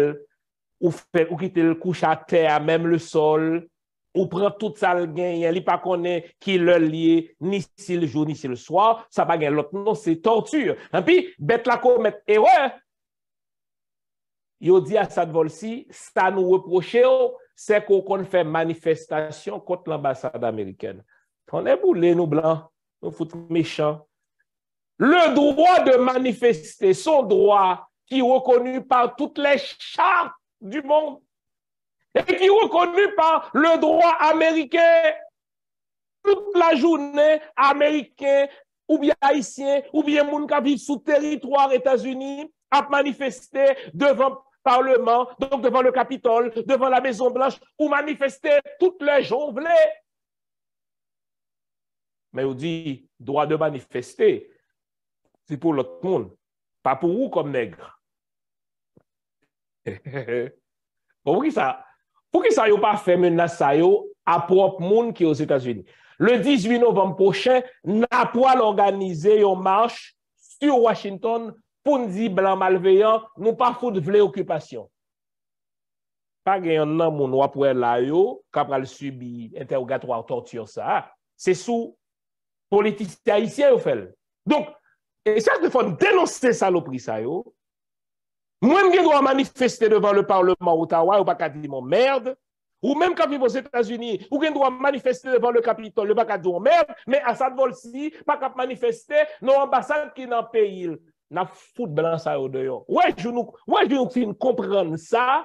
ou ki te l kouch a ter mèm le sol ou pren tout sal gen, yè li pa konè ki l lye ni si l jouni si l swan, sa pa gen lòt non se tortur. An pi, bet la koumèt e wè! Yo di a sa dvol si, sta nou wè proche yo, se ko kon fè manifestasyon kont l ambasade Ameriken. Tonè bou lè nou blan, nou foute méchant le droit de manifester, son droit qui est reconnu par toutes les chartes du monde et qui est reconnu par le droit américain. Toute la journée, américain ou bien haïtien ou bien moun sous territoire États-Unis a manifester devant le Parlement, donc devant le Capitole, devant la Maison Blanche, ou manifester toutes les journées. Mais on dit droit de manifester, pou lot moun. Pa pou ou kom negre. Fou bon, ki sa, pou ki sa yo pa fè menas sa yo apop moun ki yo zi tas vini. Le 18 novem pochè, na po al organize yo march sur Washington pou nzi blan malveyan nou pa foud vle okupasyon. Pa gen nan moun wapou el la yo, kap al subi ente ou gato ar tortur sa, se sou politik ta isye ou fel. Donk, E sa te fon denons se salopri sa yo. Mwen gen dwa manifesté devan le parlement Ottawa ou baka di mon merd. Ou menm kapi vo Zetas-Uni ou gen dwa manifesté devan le kapitol ou baka di mon merd. Men asad vol si, pak ap manifesté, nou an basan ki nan peyil. Nan foud blan sa yo deyon. Ouè jounou kfin komprende sa.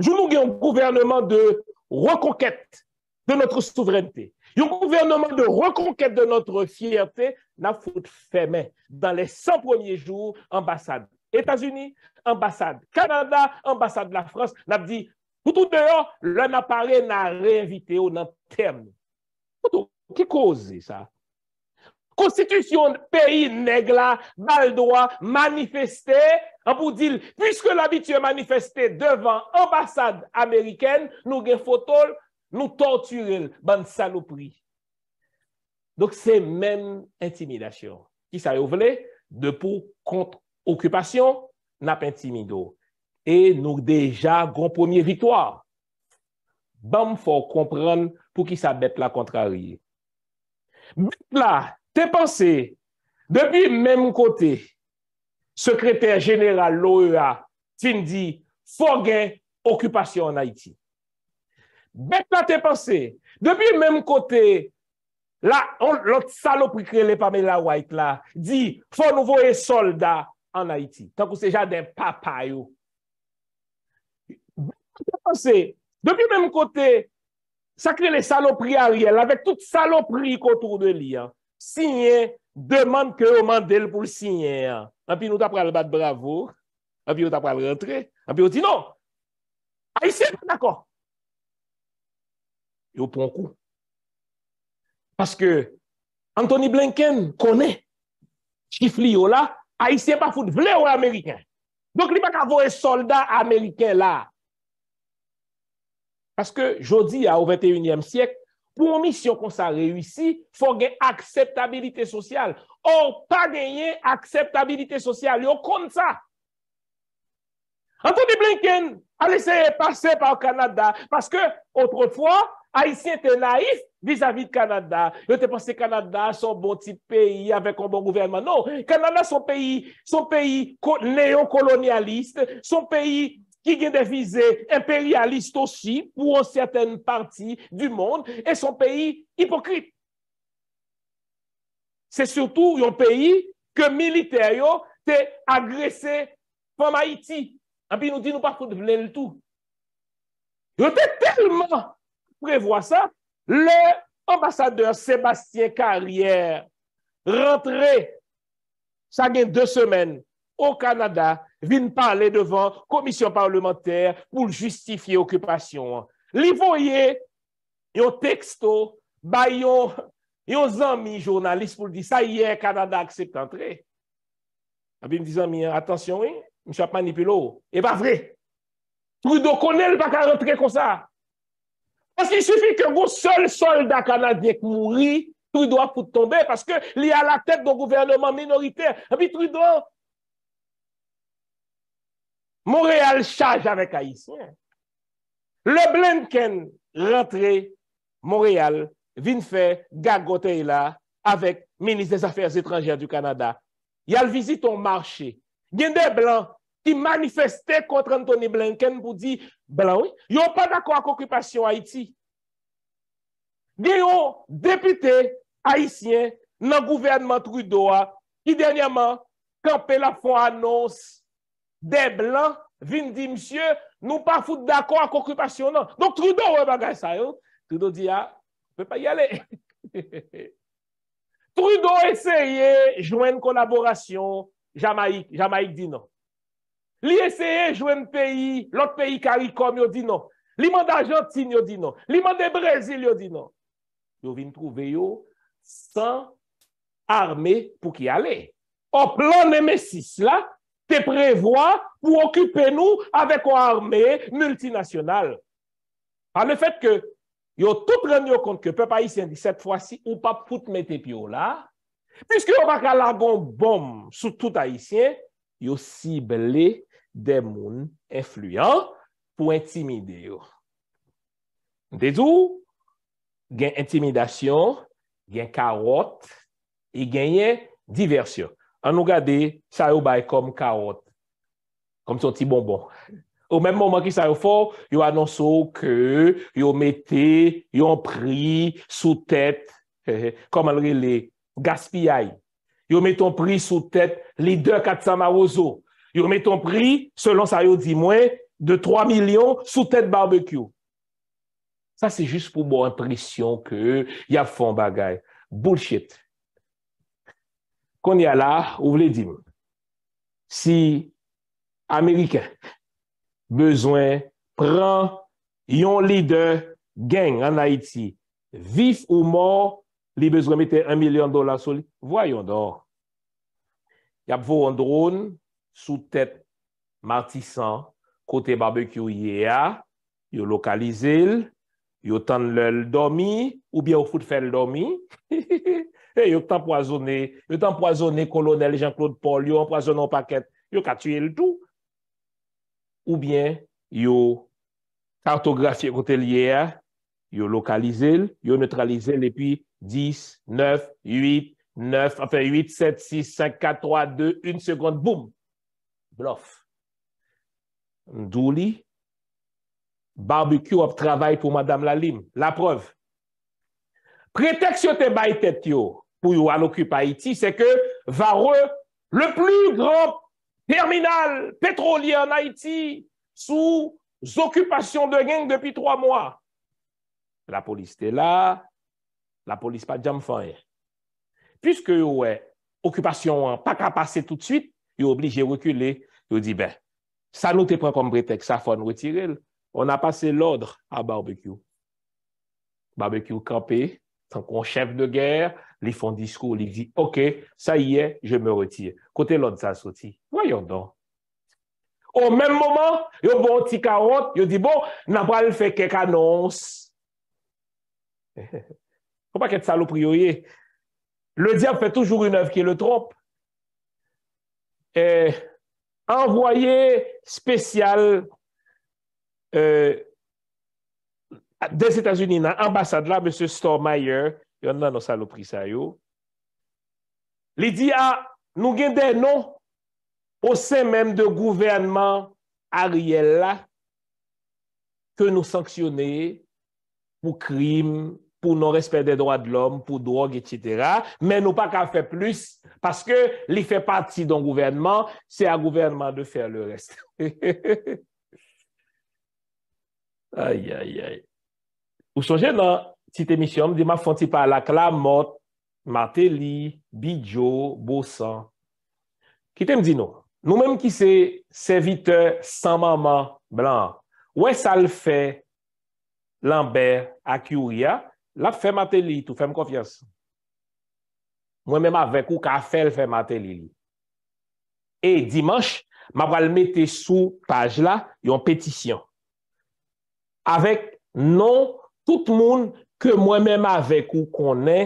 Jounou gen gouvernement de reconquête de notre souveraineté. Le gouvernement de reconquête de notre fierté n'a faute fait dans les 100 premiers jours, ambassade États-Unis, ambassade Canada, ambassade de la France, n'a dit, pour tout dehors, l'un appareil n'a réinvité au quest terme. Qui cause ça? Constitution pays nègre baldois manifesté droit, dire, puisque l'habitude manifestée devant ambassade américaine, nous avons photos, Nou torturil ban salopri. Dok se men intimidasyon. Ki sa yo vle de pou kont okupasyon, nap intimido. E nou deja goun pomiye vitoar. Bam fò kompran pou ki sa bet la kontrarie. Mwen la te panse debi men moun kote sekreter general l'OEA, Tindy fò gen okupasyon naiti. Bet la te pase, debi menm kote, la, lot salopri krele Pamela White la, di, fò nou vò e solda an Haiti, tan kou se jade papayou. Bet la te pase, debi menm kote, sa krele salopri a riel, avèk tout salopri koutou de li, signè, deman kè oman del pou signè, an pi nou tap pral bat bravou, an pi nou tap pral rentre, an pi nou ti nou, a y se, d'akò, yo pour un coup. Parce que Anthony Blinken connaît chiffre là, haïtien pas foot vle ou américain. Donc il pas qu'à voir soldat américain là. Parce que jodi au 21e siècle pour une mission comme ça il faut gagner acceptabilité sociale. Or pas gagner acceptabilité sociale, Yon comme ça. Anthony Blinken a laissé passer par le Canada parce que autrefois Haïtien était naïf vis-à-vis du Canada. Ils te pensé Canada son bon petit pays avec un bon gouvernement. Non, Canada son pays, son pays néocolonialiste, son pays qui a des visées impérialistes aussi pour certaines parties du monde et son pays hypocrite. C'est surtout un pays que militaires ont agressé comme Haïti. Et puis nous dit nous pas le tout. tellement Prevoa sa, le ambasadeur Sébastien Carrière rentre sa gen 2 semen o Kanada, vin pa ale devan komisyon parlementèr pou l'justifiye okupasyon. Li voye yo teksto, ba yo, yo zanmi jounalist pou l'di, sa ye Kanada aksept entre. A ah, bin vizan mi, atensyon, mi chap manipulo, e ba vre, prou do konel baka rentre kon sa. Parce qu'il suffit que vous seul soldat canadien qui tout Trudeau pour tomber parce que il est à la tête d'un gouvernement minoritaire. Et puis Trudeau, Montréal charge avec Haïtien. Le Blinken rentré Montréal, vient faire gagoter là avec ministre des Affaires étrangères du Canada. Il y a le visite au marché. Il y a des blancs ki manifestè kontre Anthony Blinken pou di, blan wè, yon pa d'akon ak okupasyon Haiti. Gè yon depité Haitien nan gouvernement Trudeau a, ki dènyaman kapè la fon annons dè blan, vin di msye, nou pa foute d'akon ak okupasyon nan. Donk Trudeau wè bagay sa yon. Trudeau di a, pou pa yi ale. Trudeau esèye jwen konaborasyon Jamaik, Jamaik di nan. Li essayé un pays l'autre pays CARICOM, yo dit non. Li mande Argentine yo dit non. Li mande Brésil, yo dit non. Yo vin trouver yo sans armée pour qui aller. Au plan Nemesis la, te prévoit pour occuper nous avec une armée multinationale. Par le fait que yo tout ren compte que peuple haïtien haïtien, cette fois-ci, fwa pas ou pas pout mette pio là, puisque la baka la bombe sur tout y yo ciblé de moun enfluyant pou intimide yo. De zou, gen intimidasyon, gen karot, e genye diversyon. An nou gade, sa yo bay kom karot. Kom son ti bonbon. Ou menm mounman ki sa yo fò, yo anonsò ke yo mette yon pri sou tèt kom an li li gaspiyay. Yo met ton pri sou tèt li de kat sa ma woso. Yon met ton pri, selon sa yo di mwen, de 3 milyon sou tèt barbekyou. Sa se jist pou moun presyon ke yon foun bagay. Boulshet. Kon yon la, ou vle di mwen, si Amerikè bezwen pran yon lider gen an Haiti, vif ou mor, li bezwen mette 1 milyon dola sou li. Voyon do. Yon pou yon drone, sou tèt martisan kote barbek yo ye a yo lokalize l yo tan lè l dormi ou bien yo foute fè l dormi yo tan poazone yo tan poazone kolonel Jean-Claude Paul yo anpoazone w pakèt, yo ka tue l tou ou bien yo kartografye kote l ye a yo lokalize l, yo neutralize l epi 10, 9, 8 9, 8, 7, 6, 5 4, 3, 2, 1, sekonde, boum Mdou li, barbikyo ap travay pou madame Lalim. La preuve, preteks yo te baytet yo pou yo an okup Haiti, se ke vare le pli gran terminal petrolier en Haiti sou zokupasyon de geng depi 3 mwa. La polis te la, la polis pa jam fany. Piske yo wè, okupasyon wè, pa ka pase tout tsuit, yo oblije wekuley. Il dit, ben, ça nous te prend comme prétexte, ça faut nous retirer. On a passé l'ordre à barbecue. Barbecue campé, tant qu'on chef de guerre, ils font discours, ils disent, OK, ça y est, je me retire. Côté l'ordre, ça sorti. Voyons donc. Au même moment, ils un petit carotte, il dit bon, n'a pas fait quelques annonces. Faut pas qu'être saloperie. Le diable fait toujours une œuvre qui le trompe. Et envoyé spécial euh, des États-Unis dans l'ambassade là, M. Stormeyer, il y en a dans Il dit, ah, nous avons des noms au sein même de gouvernement Ariel là, que nous sanctionner pour crimes pou non respecte de droit de l'homme, pou drogue, et cetera, men nou pa ka fe plus paske li fe pati don gouvernement, se a gouvernement de fe le reste. Ay, ay, ay. Ou sonje nan tit emisyon, di ma fonti pa la klamot, mateli, bidjo, bosan. Kitem di non? nou? Nou menm ki se se vite san maman blan, ou e sal fe lanbe ak yu ya? La fèm atè li itou, fèm konfians. Mwen men mè avèk ou ka fèl fèm atè li li. E dimanche, mè wè l metè sou page la yon pètisyon. Avèk non tout moun ke mwen men mè avèk ou konè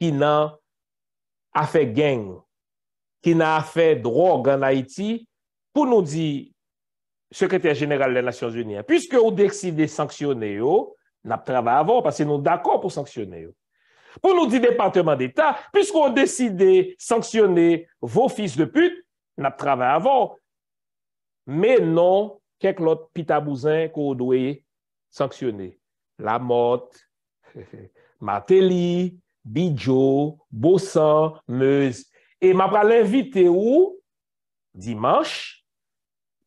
ki nan afè geng, ki nan afè drog an Haiti pou nou di sekretèr genèral lè Nasyons-Unien. Piske ou dekside sanksyonè yo, nap travè avon, pas se nou d'akon pou sanksyonè yo. Pou nou di Departement d'Etat, piskou an deside sanksyonè vò fis de put, nap travè avon, menon keklot pitabouzè kou doye sanksyonè. Lamot, Mateli, Bidjo, Bosan, Meuse, e mapal l'invite ou, Dimanche,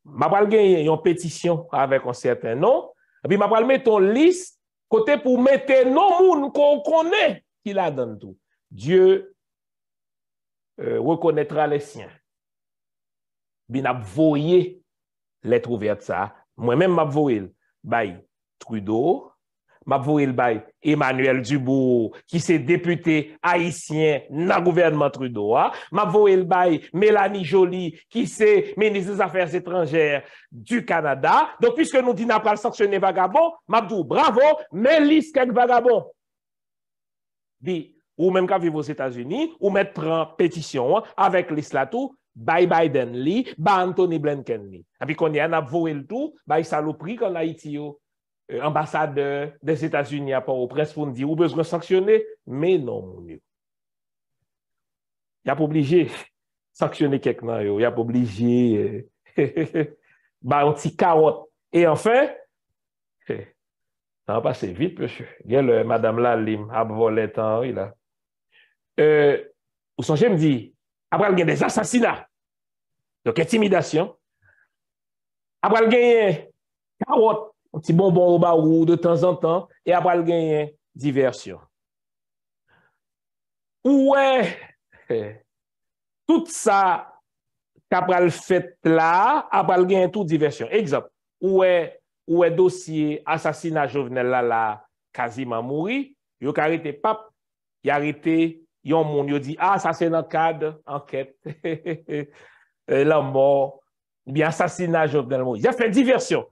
mapal gen yon petisyon avèk an sèrpè nan, api mapal men ton list Kote pou mette nan moun kon kone ki la dan tou. Diyo euh, rekonetra le sien. Bin apvoye letrouver sa. Mwen men apvoye bay Trudeau. il bail Emmanuel Dubourg, qui c'est député haïtien dans le gouvernement Trudeau. Hein. le bail Mélanie Joly, qui c'est ministre des Affaires étrangères du Canada. Donc, puisque nous disons pas sanctionner vagabond, dire oh, bravo, mais liste quelques vagabond. Bi, ou même quand vivre aux États-Unis, ou mettre en pétition hein, avec l'islatou, bye Biden Lee, ba Anthony Blinken li. Et puis, quand il y a un tout, by saloperie qu'on euh, ambassadeur euh, des États-Unis à port au presse, pour nous dire, ou besoin de sanctionner, mais non, mon Dieu. Il n'y a pas obligé de sanctionner quelqu'un, il n'y a pas obligé de euh, bah, un petit carotte. Et enfin, ça va passer vite, monsieur. Il madame Lalim, a tant, il a. Euh, vous songez, me dit, après, il y a des assassinats, donc intimidation. Après, il y a carotte an ti bon bon ou ba ou, de tan zan tan, e apal genyen diversyon. Ou e, tout sa kapal fet la, apal genyen tout diversyon. Ekzop, ou e dosye asasina jovenel la la kaziman mouri, yo karite pap, yo arite, yon moun yo di, asasina kad, anket, la mor, bi asasina jovenel mouri. Ya fe diversyon.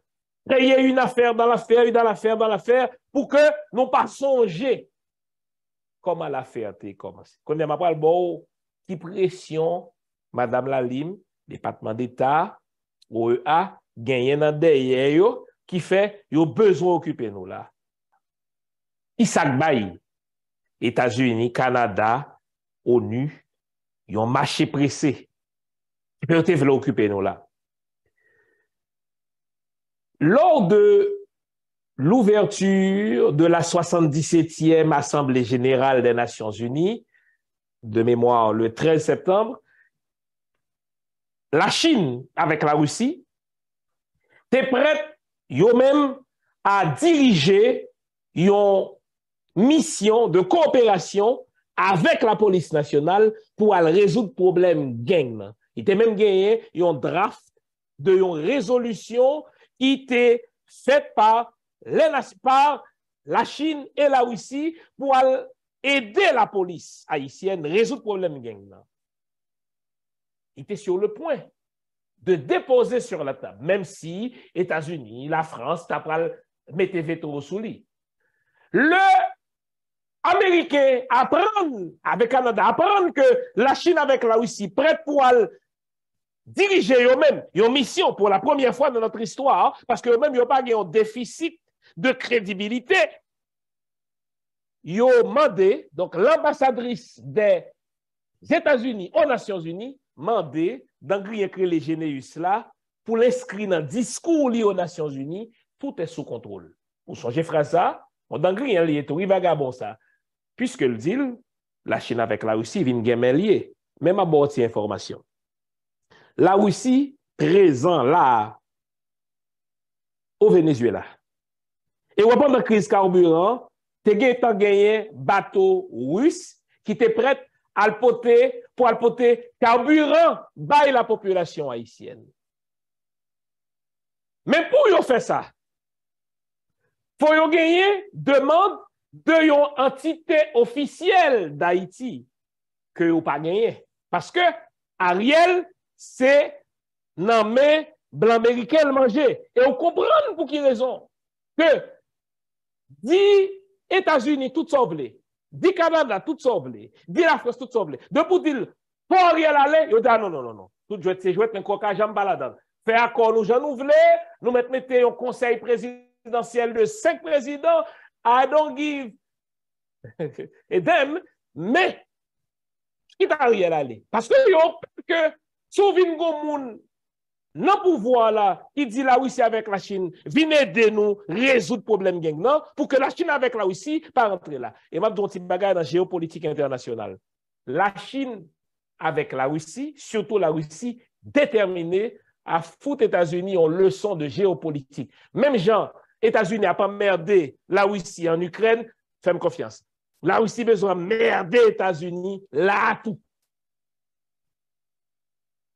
Tè yè yè yon affèr dan l'affèr, yon affèr dan l'affèr, pou kè non pa sonjè. Koman l'affèr tè yè koman? Kondè m apal bo, ki presyon Madame Lalim, Depatman d'Etat, ou e a, genyen nan deyè yon, ki fè yon bezon okupè nou la. Isak bayi, Etasuni, Kanada, ONU, yon mache presè. Yon te vle okupè nou la. Lors de l'ouverture de la 77e Assemblée générale des Nations unies, de mémoire le 13 septembre, la Chine avec la Russie était prête eux même à diriger une mission de coopération avec la police nationale pour résoudre le problème gang. Il était même gagné un draft de résolution il était par, les, par la Chine et la Russie pour aider la police haïtienne à résoudre le problème gang. Il était sur le point de déposer sur la table, même si États-Unis, la France, Tapral mettez veto sous lui. Le Américain apprend avec Canada, apprend que la Chine avec la Russie prête pour aller Dirije yo men yon misyon pou la premier fwa de notre istwa, paske yo men yon pa gen yon defisit de kredibilite. Yo mande, donk l'ambassadris de Zeta Zuni o Nasyon Zuni, mande dangri yon kre le jene yus la pou l'inskri nan diskou li o Nasyon Zuni, tout e sou kontrol. Ou son je fwa sa, o dangri yon li eto, i vaga bon sa. Piske l'dil, la China vek la usi vin gen men liye, men ma bo oti informasyon. La wisi, trezan la ou Venezuela. E wapon da kriz karburan, te gen tan genyen bato wis ki te pret alpote pou alpote karburan bay la populasyon Haitien. Men pou yo fè sa? Foy yo genyen deman de yon entite ofisyel d'Haiti ke yo pa genyen. Paske Ariel se nan me blan berike l manje. E ou kompran pou ki rezon ke di Etasuni tout sa vle, di Kanada tout sa vle, di la Fos tout sa vle, de pou dil pou a riel ale, yo de an ah, non, non, non, non, tout jwet se jwet men koka jambaladan. Fe akon nou jan nou vle, nou mette mette yon konsey prezidentiel de sek prezident a don giv edem, me ki ta riel ale. Paske yo, peke Si vous goun pouvoir pouvoir pouvoir, dit il dit la Russie avec la Chine, venez aider nous résoudre problème problème. Pour que la Chine avec la Russie, pas rentre là. Et vais vous dire dans la géopolitique internationale. La Chine avec la Russie, surtout la Russie, déterminée à foutre les états unis en leçon de géopolitique. Même les états unis a pas merdé la Russie en Ukraine, moi confiance. La Russie a besoin de merder les états unis Là, tout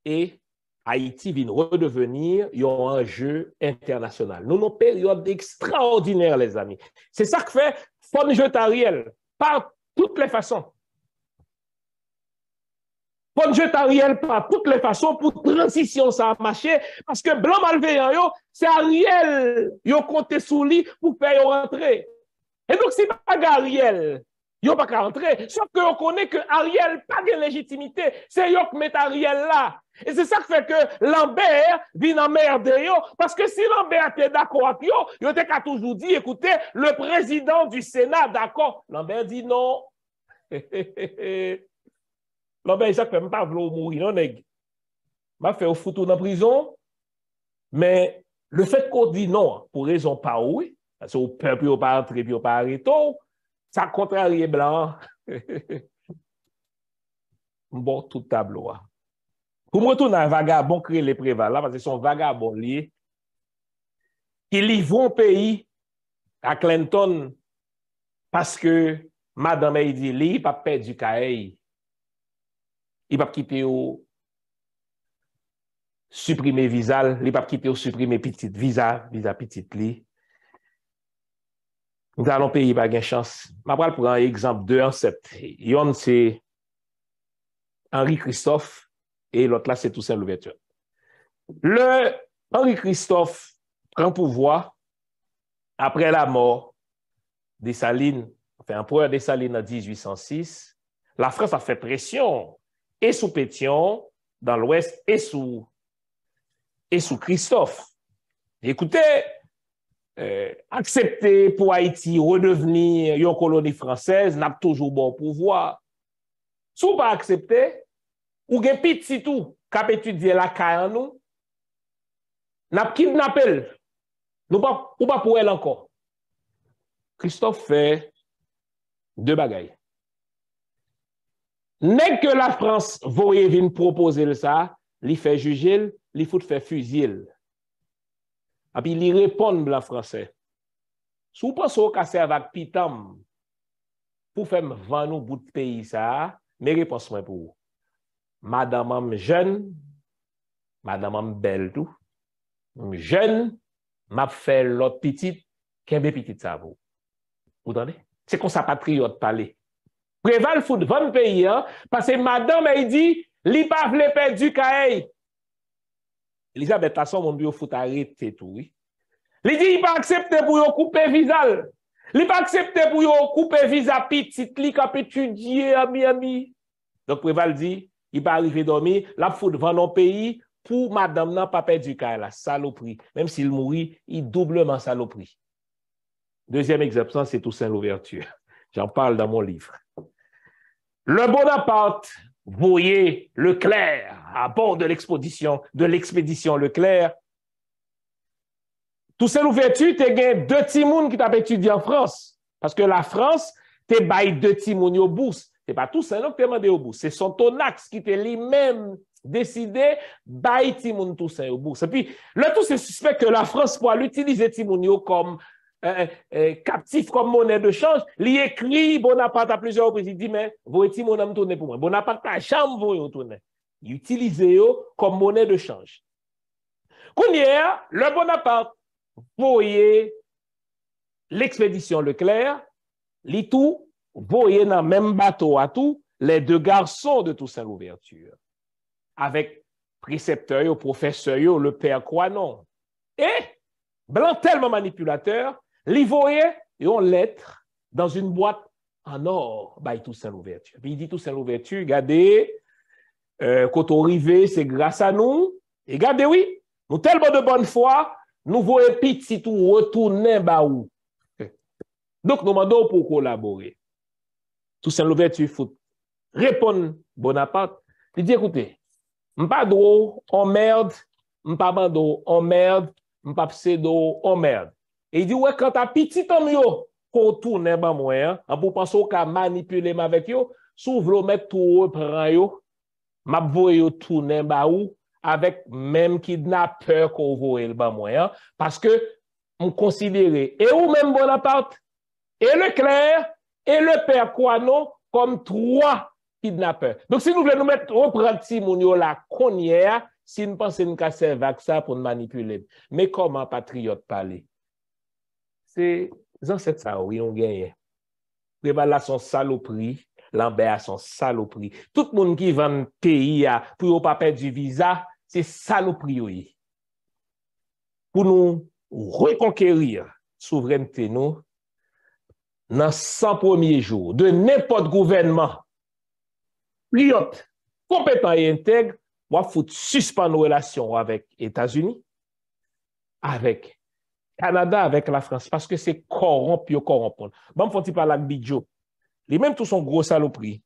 et Haïti vient redevenir un jeu international. Nous avons une période extraordinaire, les amis. C'est ça que fait Fon Ariel, par toutes les façons. Fon Ariel, par toutes les façons, pour transition, ça a marché, parce que blanc malveillant, c'est Ariel, a compté sous lui pour faire rentrer. Et donc, c'est pas Ariel, Yo pas qu'à rentrer. Sauf que qu'on connaît que Ariel pas de légitimité. C'est yon qui met Ariel là. Et c'est ça qui fait que Lambert vient yo. Parce que si Lambert était d'accord avec yo, il était qu'à toujours dit, écoutez, le président du Sénat, d'accord. Lambert dit non. Lambert, il ne peut pas vouloir mourir, non, nègre. M'a fait au foutu dans prison. Mais le fait qu'on dit non, pour raison pas oui, parce que le peuple pas entré, puis peut pas arrêté, Sa kontrarye blan, mbo tout tablo a. Kou mwotou nan vagabon kre le prevala, pwase son vagabon li, ki li von peyi a Clinton, paske madame yi e di li pa pe di kaey, li pa ki peyo suprime vizal, li pa ki peyo suprime pitit vizal, vizal pitit li, Nous allons payer par Je chance. Ma un un exemple un septembre. Yon c'est Henri Christophe et l'autre, là, c'est Toussaint Louverture. Le Henri Christophe prend pouvoir après la mort de Salines. enfin, pouvoir des Salines en 1806. La France a fait pression et sous Pétion dans l'Ouest et sous, et sous Christophe. Écoutez, Euh, aksepte pou Haiti redevni yon koloni fransez, nap toujou bon pouvwa. Sou pa aksepte, ou gen pit sitou kap etudye la kayan nou, nap kin napel, ou pa pou el ankon. Christophe fè de bagay. Nèk ke la Frans vouye vin proposel sa, li fè jujil, li fout fè fuzil. A pi li repon blan Fransè. Sou pa sou kase avak pitam pou fèm van ou bout peyi sa, me repons mwen pou. Madame am jen, madame am bel tou. M jen, map fè lop pitit, kèm be pitit sa vò. Ou dande? Se kon sa patriot pale. Pre val fout van peyi an, pase madame ay di, li pa vle pey du ka ey. Elisabeth Tasson, mon qu'il faut arrêter tout. Il dit, il pas accepter pour couper visal. Il pas accepter pour couper visa petit, li kap étudier à Miami. Donc, Préval dit, il pas arrivé dormir, la faut vend nos pays pour madame n'a pas perdu la saloperie. Même s'il mourit, il doublement saloperie. Deuxième exemple, c'est Toussaint l'ouverture. J'en parle dans mon livre. Le Bonaparte voyez Leclerc à bord de l'expédition, de l'expédition Leclerc. Tout ça nous tu as deux timouns qui t'ont étudié en France. Parce que la France, t'es bail deux timouns au bourse. n'est pas tout ça non hein, que demandé au bourse. C'est son tonax qui t'a lui-même décidé bail timoun tout ça au bourse. Et puis, le tout se suspect que la France pourra l'utiliser Timounio, comme euh, euh, euh, captif comme monnaie de change, il écrit Bonaparte à plusieurs reprises, il dit, mais vous êtes mon âme tourné pour moi. Bonaparte, chambre, vous tourné. Il utilise comme monnaie de change. Kounier, le Bonaparte, voyez l'expédition Leclerc, lit tout, voyez dans même bateau à tout, les deux garçons de Toussaint Louverture, avec précepteur, professeur, le père Croanon. Et, blanc tellement manipulateur, il y a une lettre dans une boîte en or, by bah, tout ça l'ouverture. il dit tout l'ouverture, regardez, quand euh, on arrive, c'est grâce à nous. Et regardez, oui, nous tellement de bonne foi, nous voyons petit tout retourner bah où. Donc, nous demandons pour collaborer. Toussaint l'ouverture faut Répond Bonaparte. Il dit, écoutez, pas droit, on merde, m'pas on merde, pas pseudo, on merde. Et il dit, ouais, quand t'as petit homme, yo, qu'on tourne, eh ben, moi, hein, en pour penser qu'à manipuler avec yo, sou vlo mettre tout ou yo, ma vo yo tounen ba ou, le même kidnapper qu'on vo el moi. Hein. Parce que on considère et ou même Bonaparte, le Leclerc, et le père Kouano, comme trois kidnappeurs. Donc si nous voulons nous mettre au pran ti la connière si nous pensons nou ka vaccin ça pour manipuler, manipuler. Mais comment patriote parler? se zan set sa ou yon genye. Pre ba la son salopri, lan be a son salopri. Tout moun ki van peyi a pou yo pape di viza, se salopri yo yi. Pou nou rekonkerir souvrente nou, nan san pwemye jou, de nepo de gouvenman, li yot kompetan e enteg, wafout suspan nou relasyon avèk Etasuni, avèk Kanada avèk la Frans, paske se koromp yo korompon. Bam foti palak Bidjo, li menm tou son gro salopri.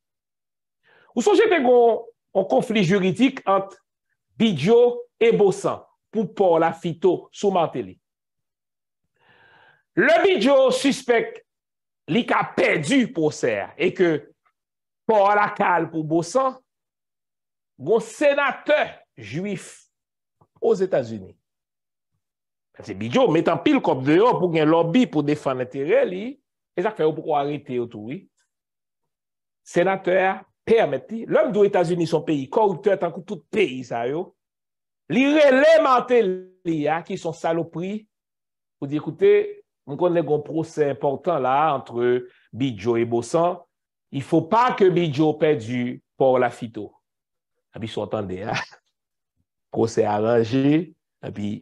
Ou son jete gwen konflik juridik ant Bidjo e Bosan pou por la fito sou manteli. Le Bidjo suspek li ka pedu pou ser e ke por la kal pou Bosan gwen senate juif ou Zetasunit. Se Bidjo metan pil kop de yo pou gen lobby pou defan nete re li, e zak fè yo pou kwa harite yo toui. Senatèr, pè amèti, lèm d'ou Etasouni son peyi, korruptèr tankou tout peyi sa yo, li relemante li a ki son salopri, pou di, ekoute, moun konnen goun proses important la, antre Bidjo e Bosan, i fò pa ke Bidjo pè du por la fito. A ah, pi sou atande, a. Proses aranje, a ah, pi...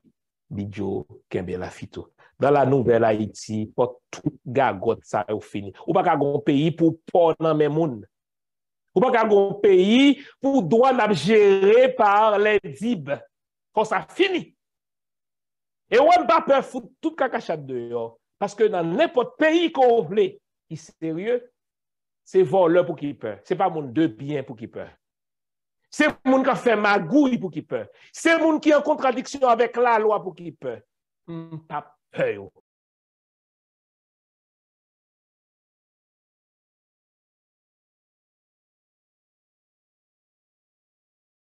Bidyo kembe la fito. Dan la nouvel Haiti, pot tout gagot sa ou fini. Ou pa ka gon peyi pou pon nan men moun. Ou pa ka gon peyi pou doan ap jere par le dib. Kon sa fini. E ou en pa pe foute tout kakachat deyo. Paske nan nepot peyi kon ou vle. Ki serye, se volen pou ki pe. Se pa moun de bien pou ki pe. Se moun ka fè magoui pou ki pè, se moun ki an kontradiksyon avèk la lwa pou ki pè, m tapè yo.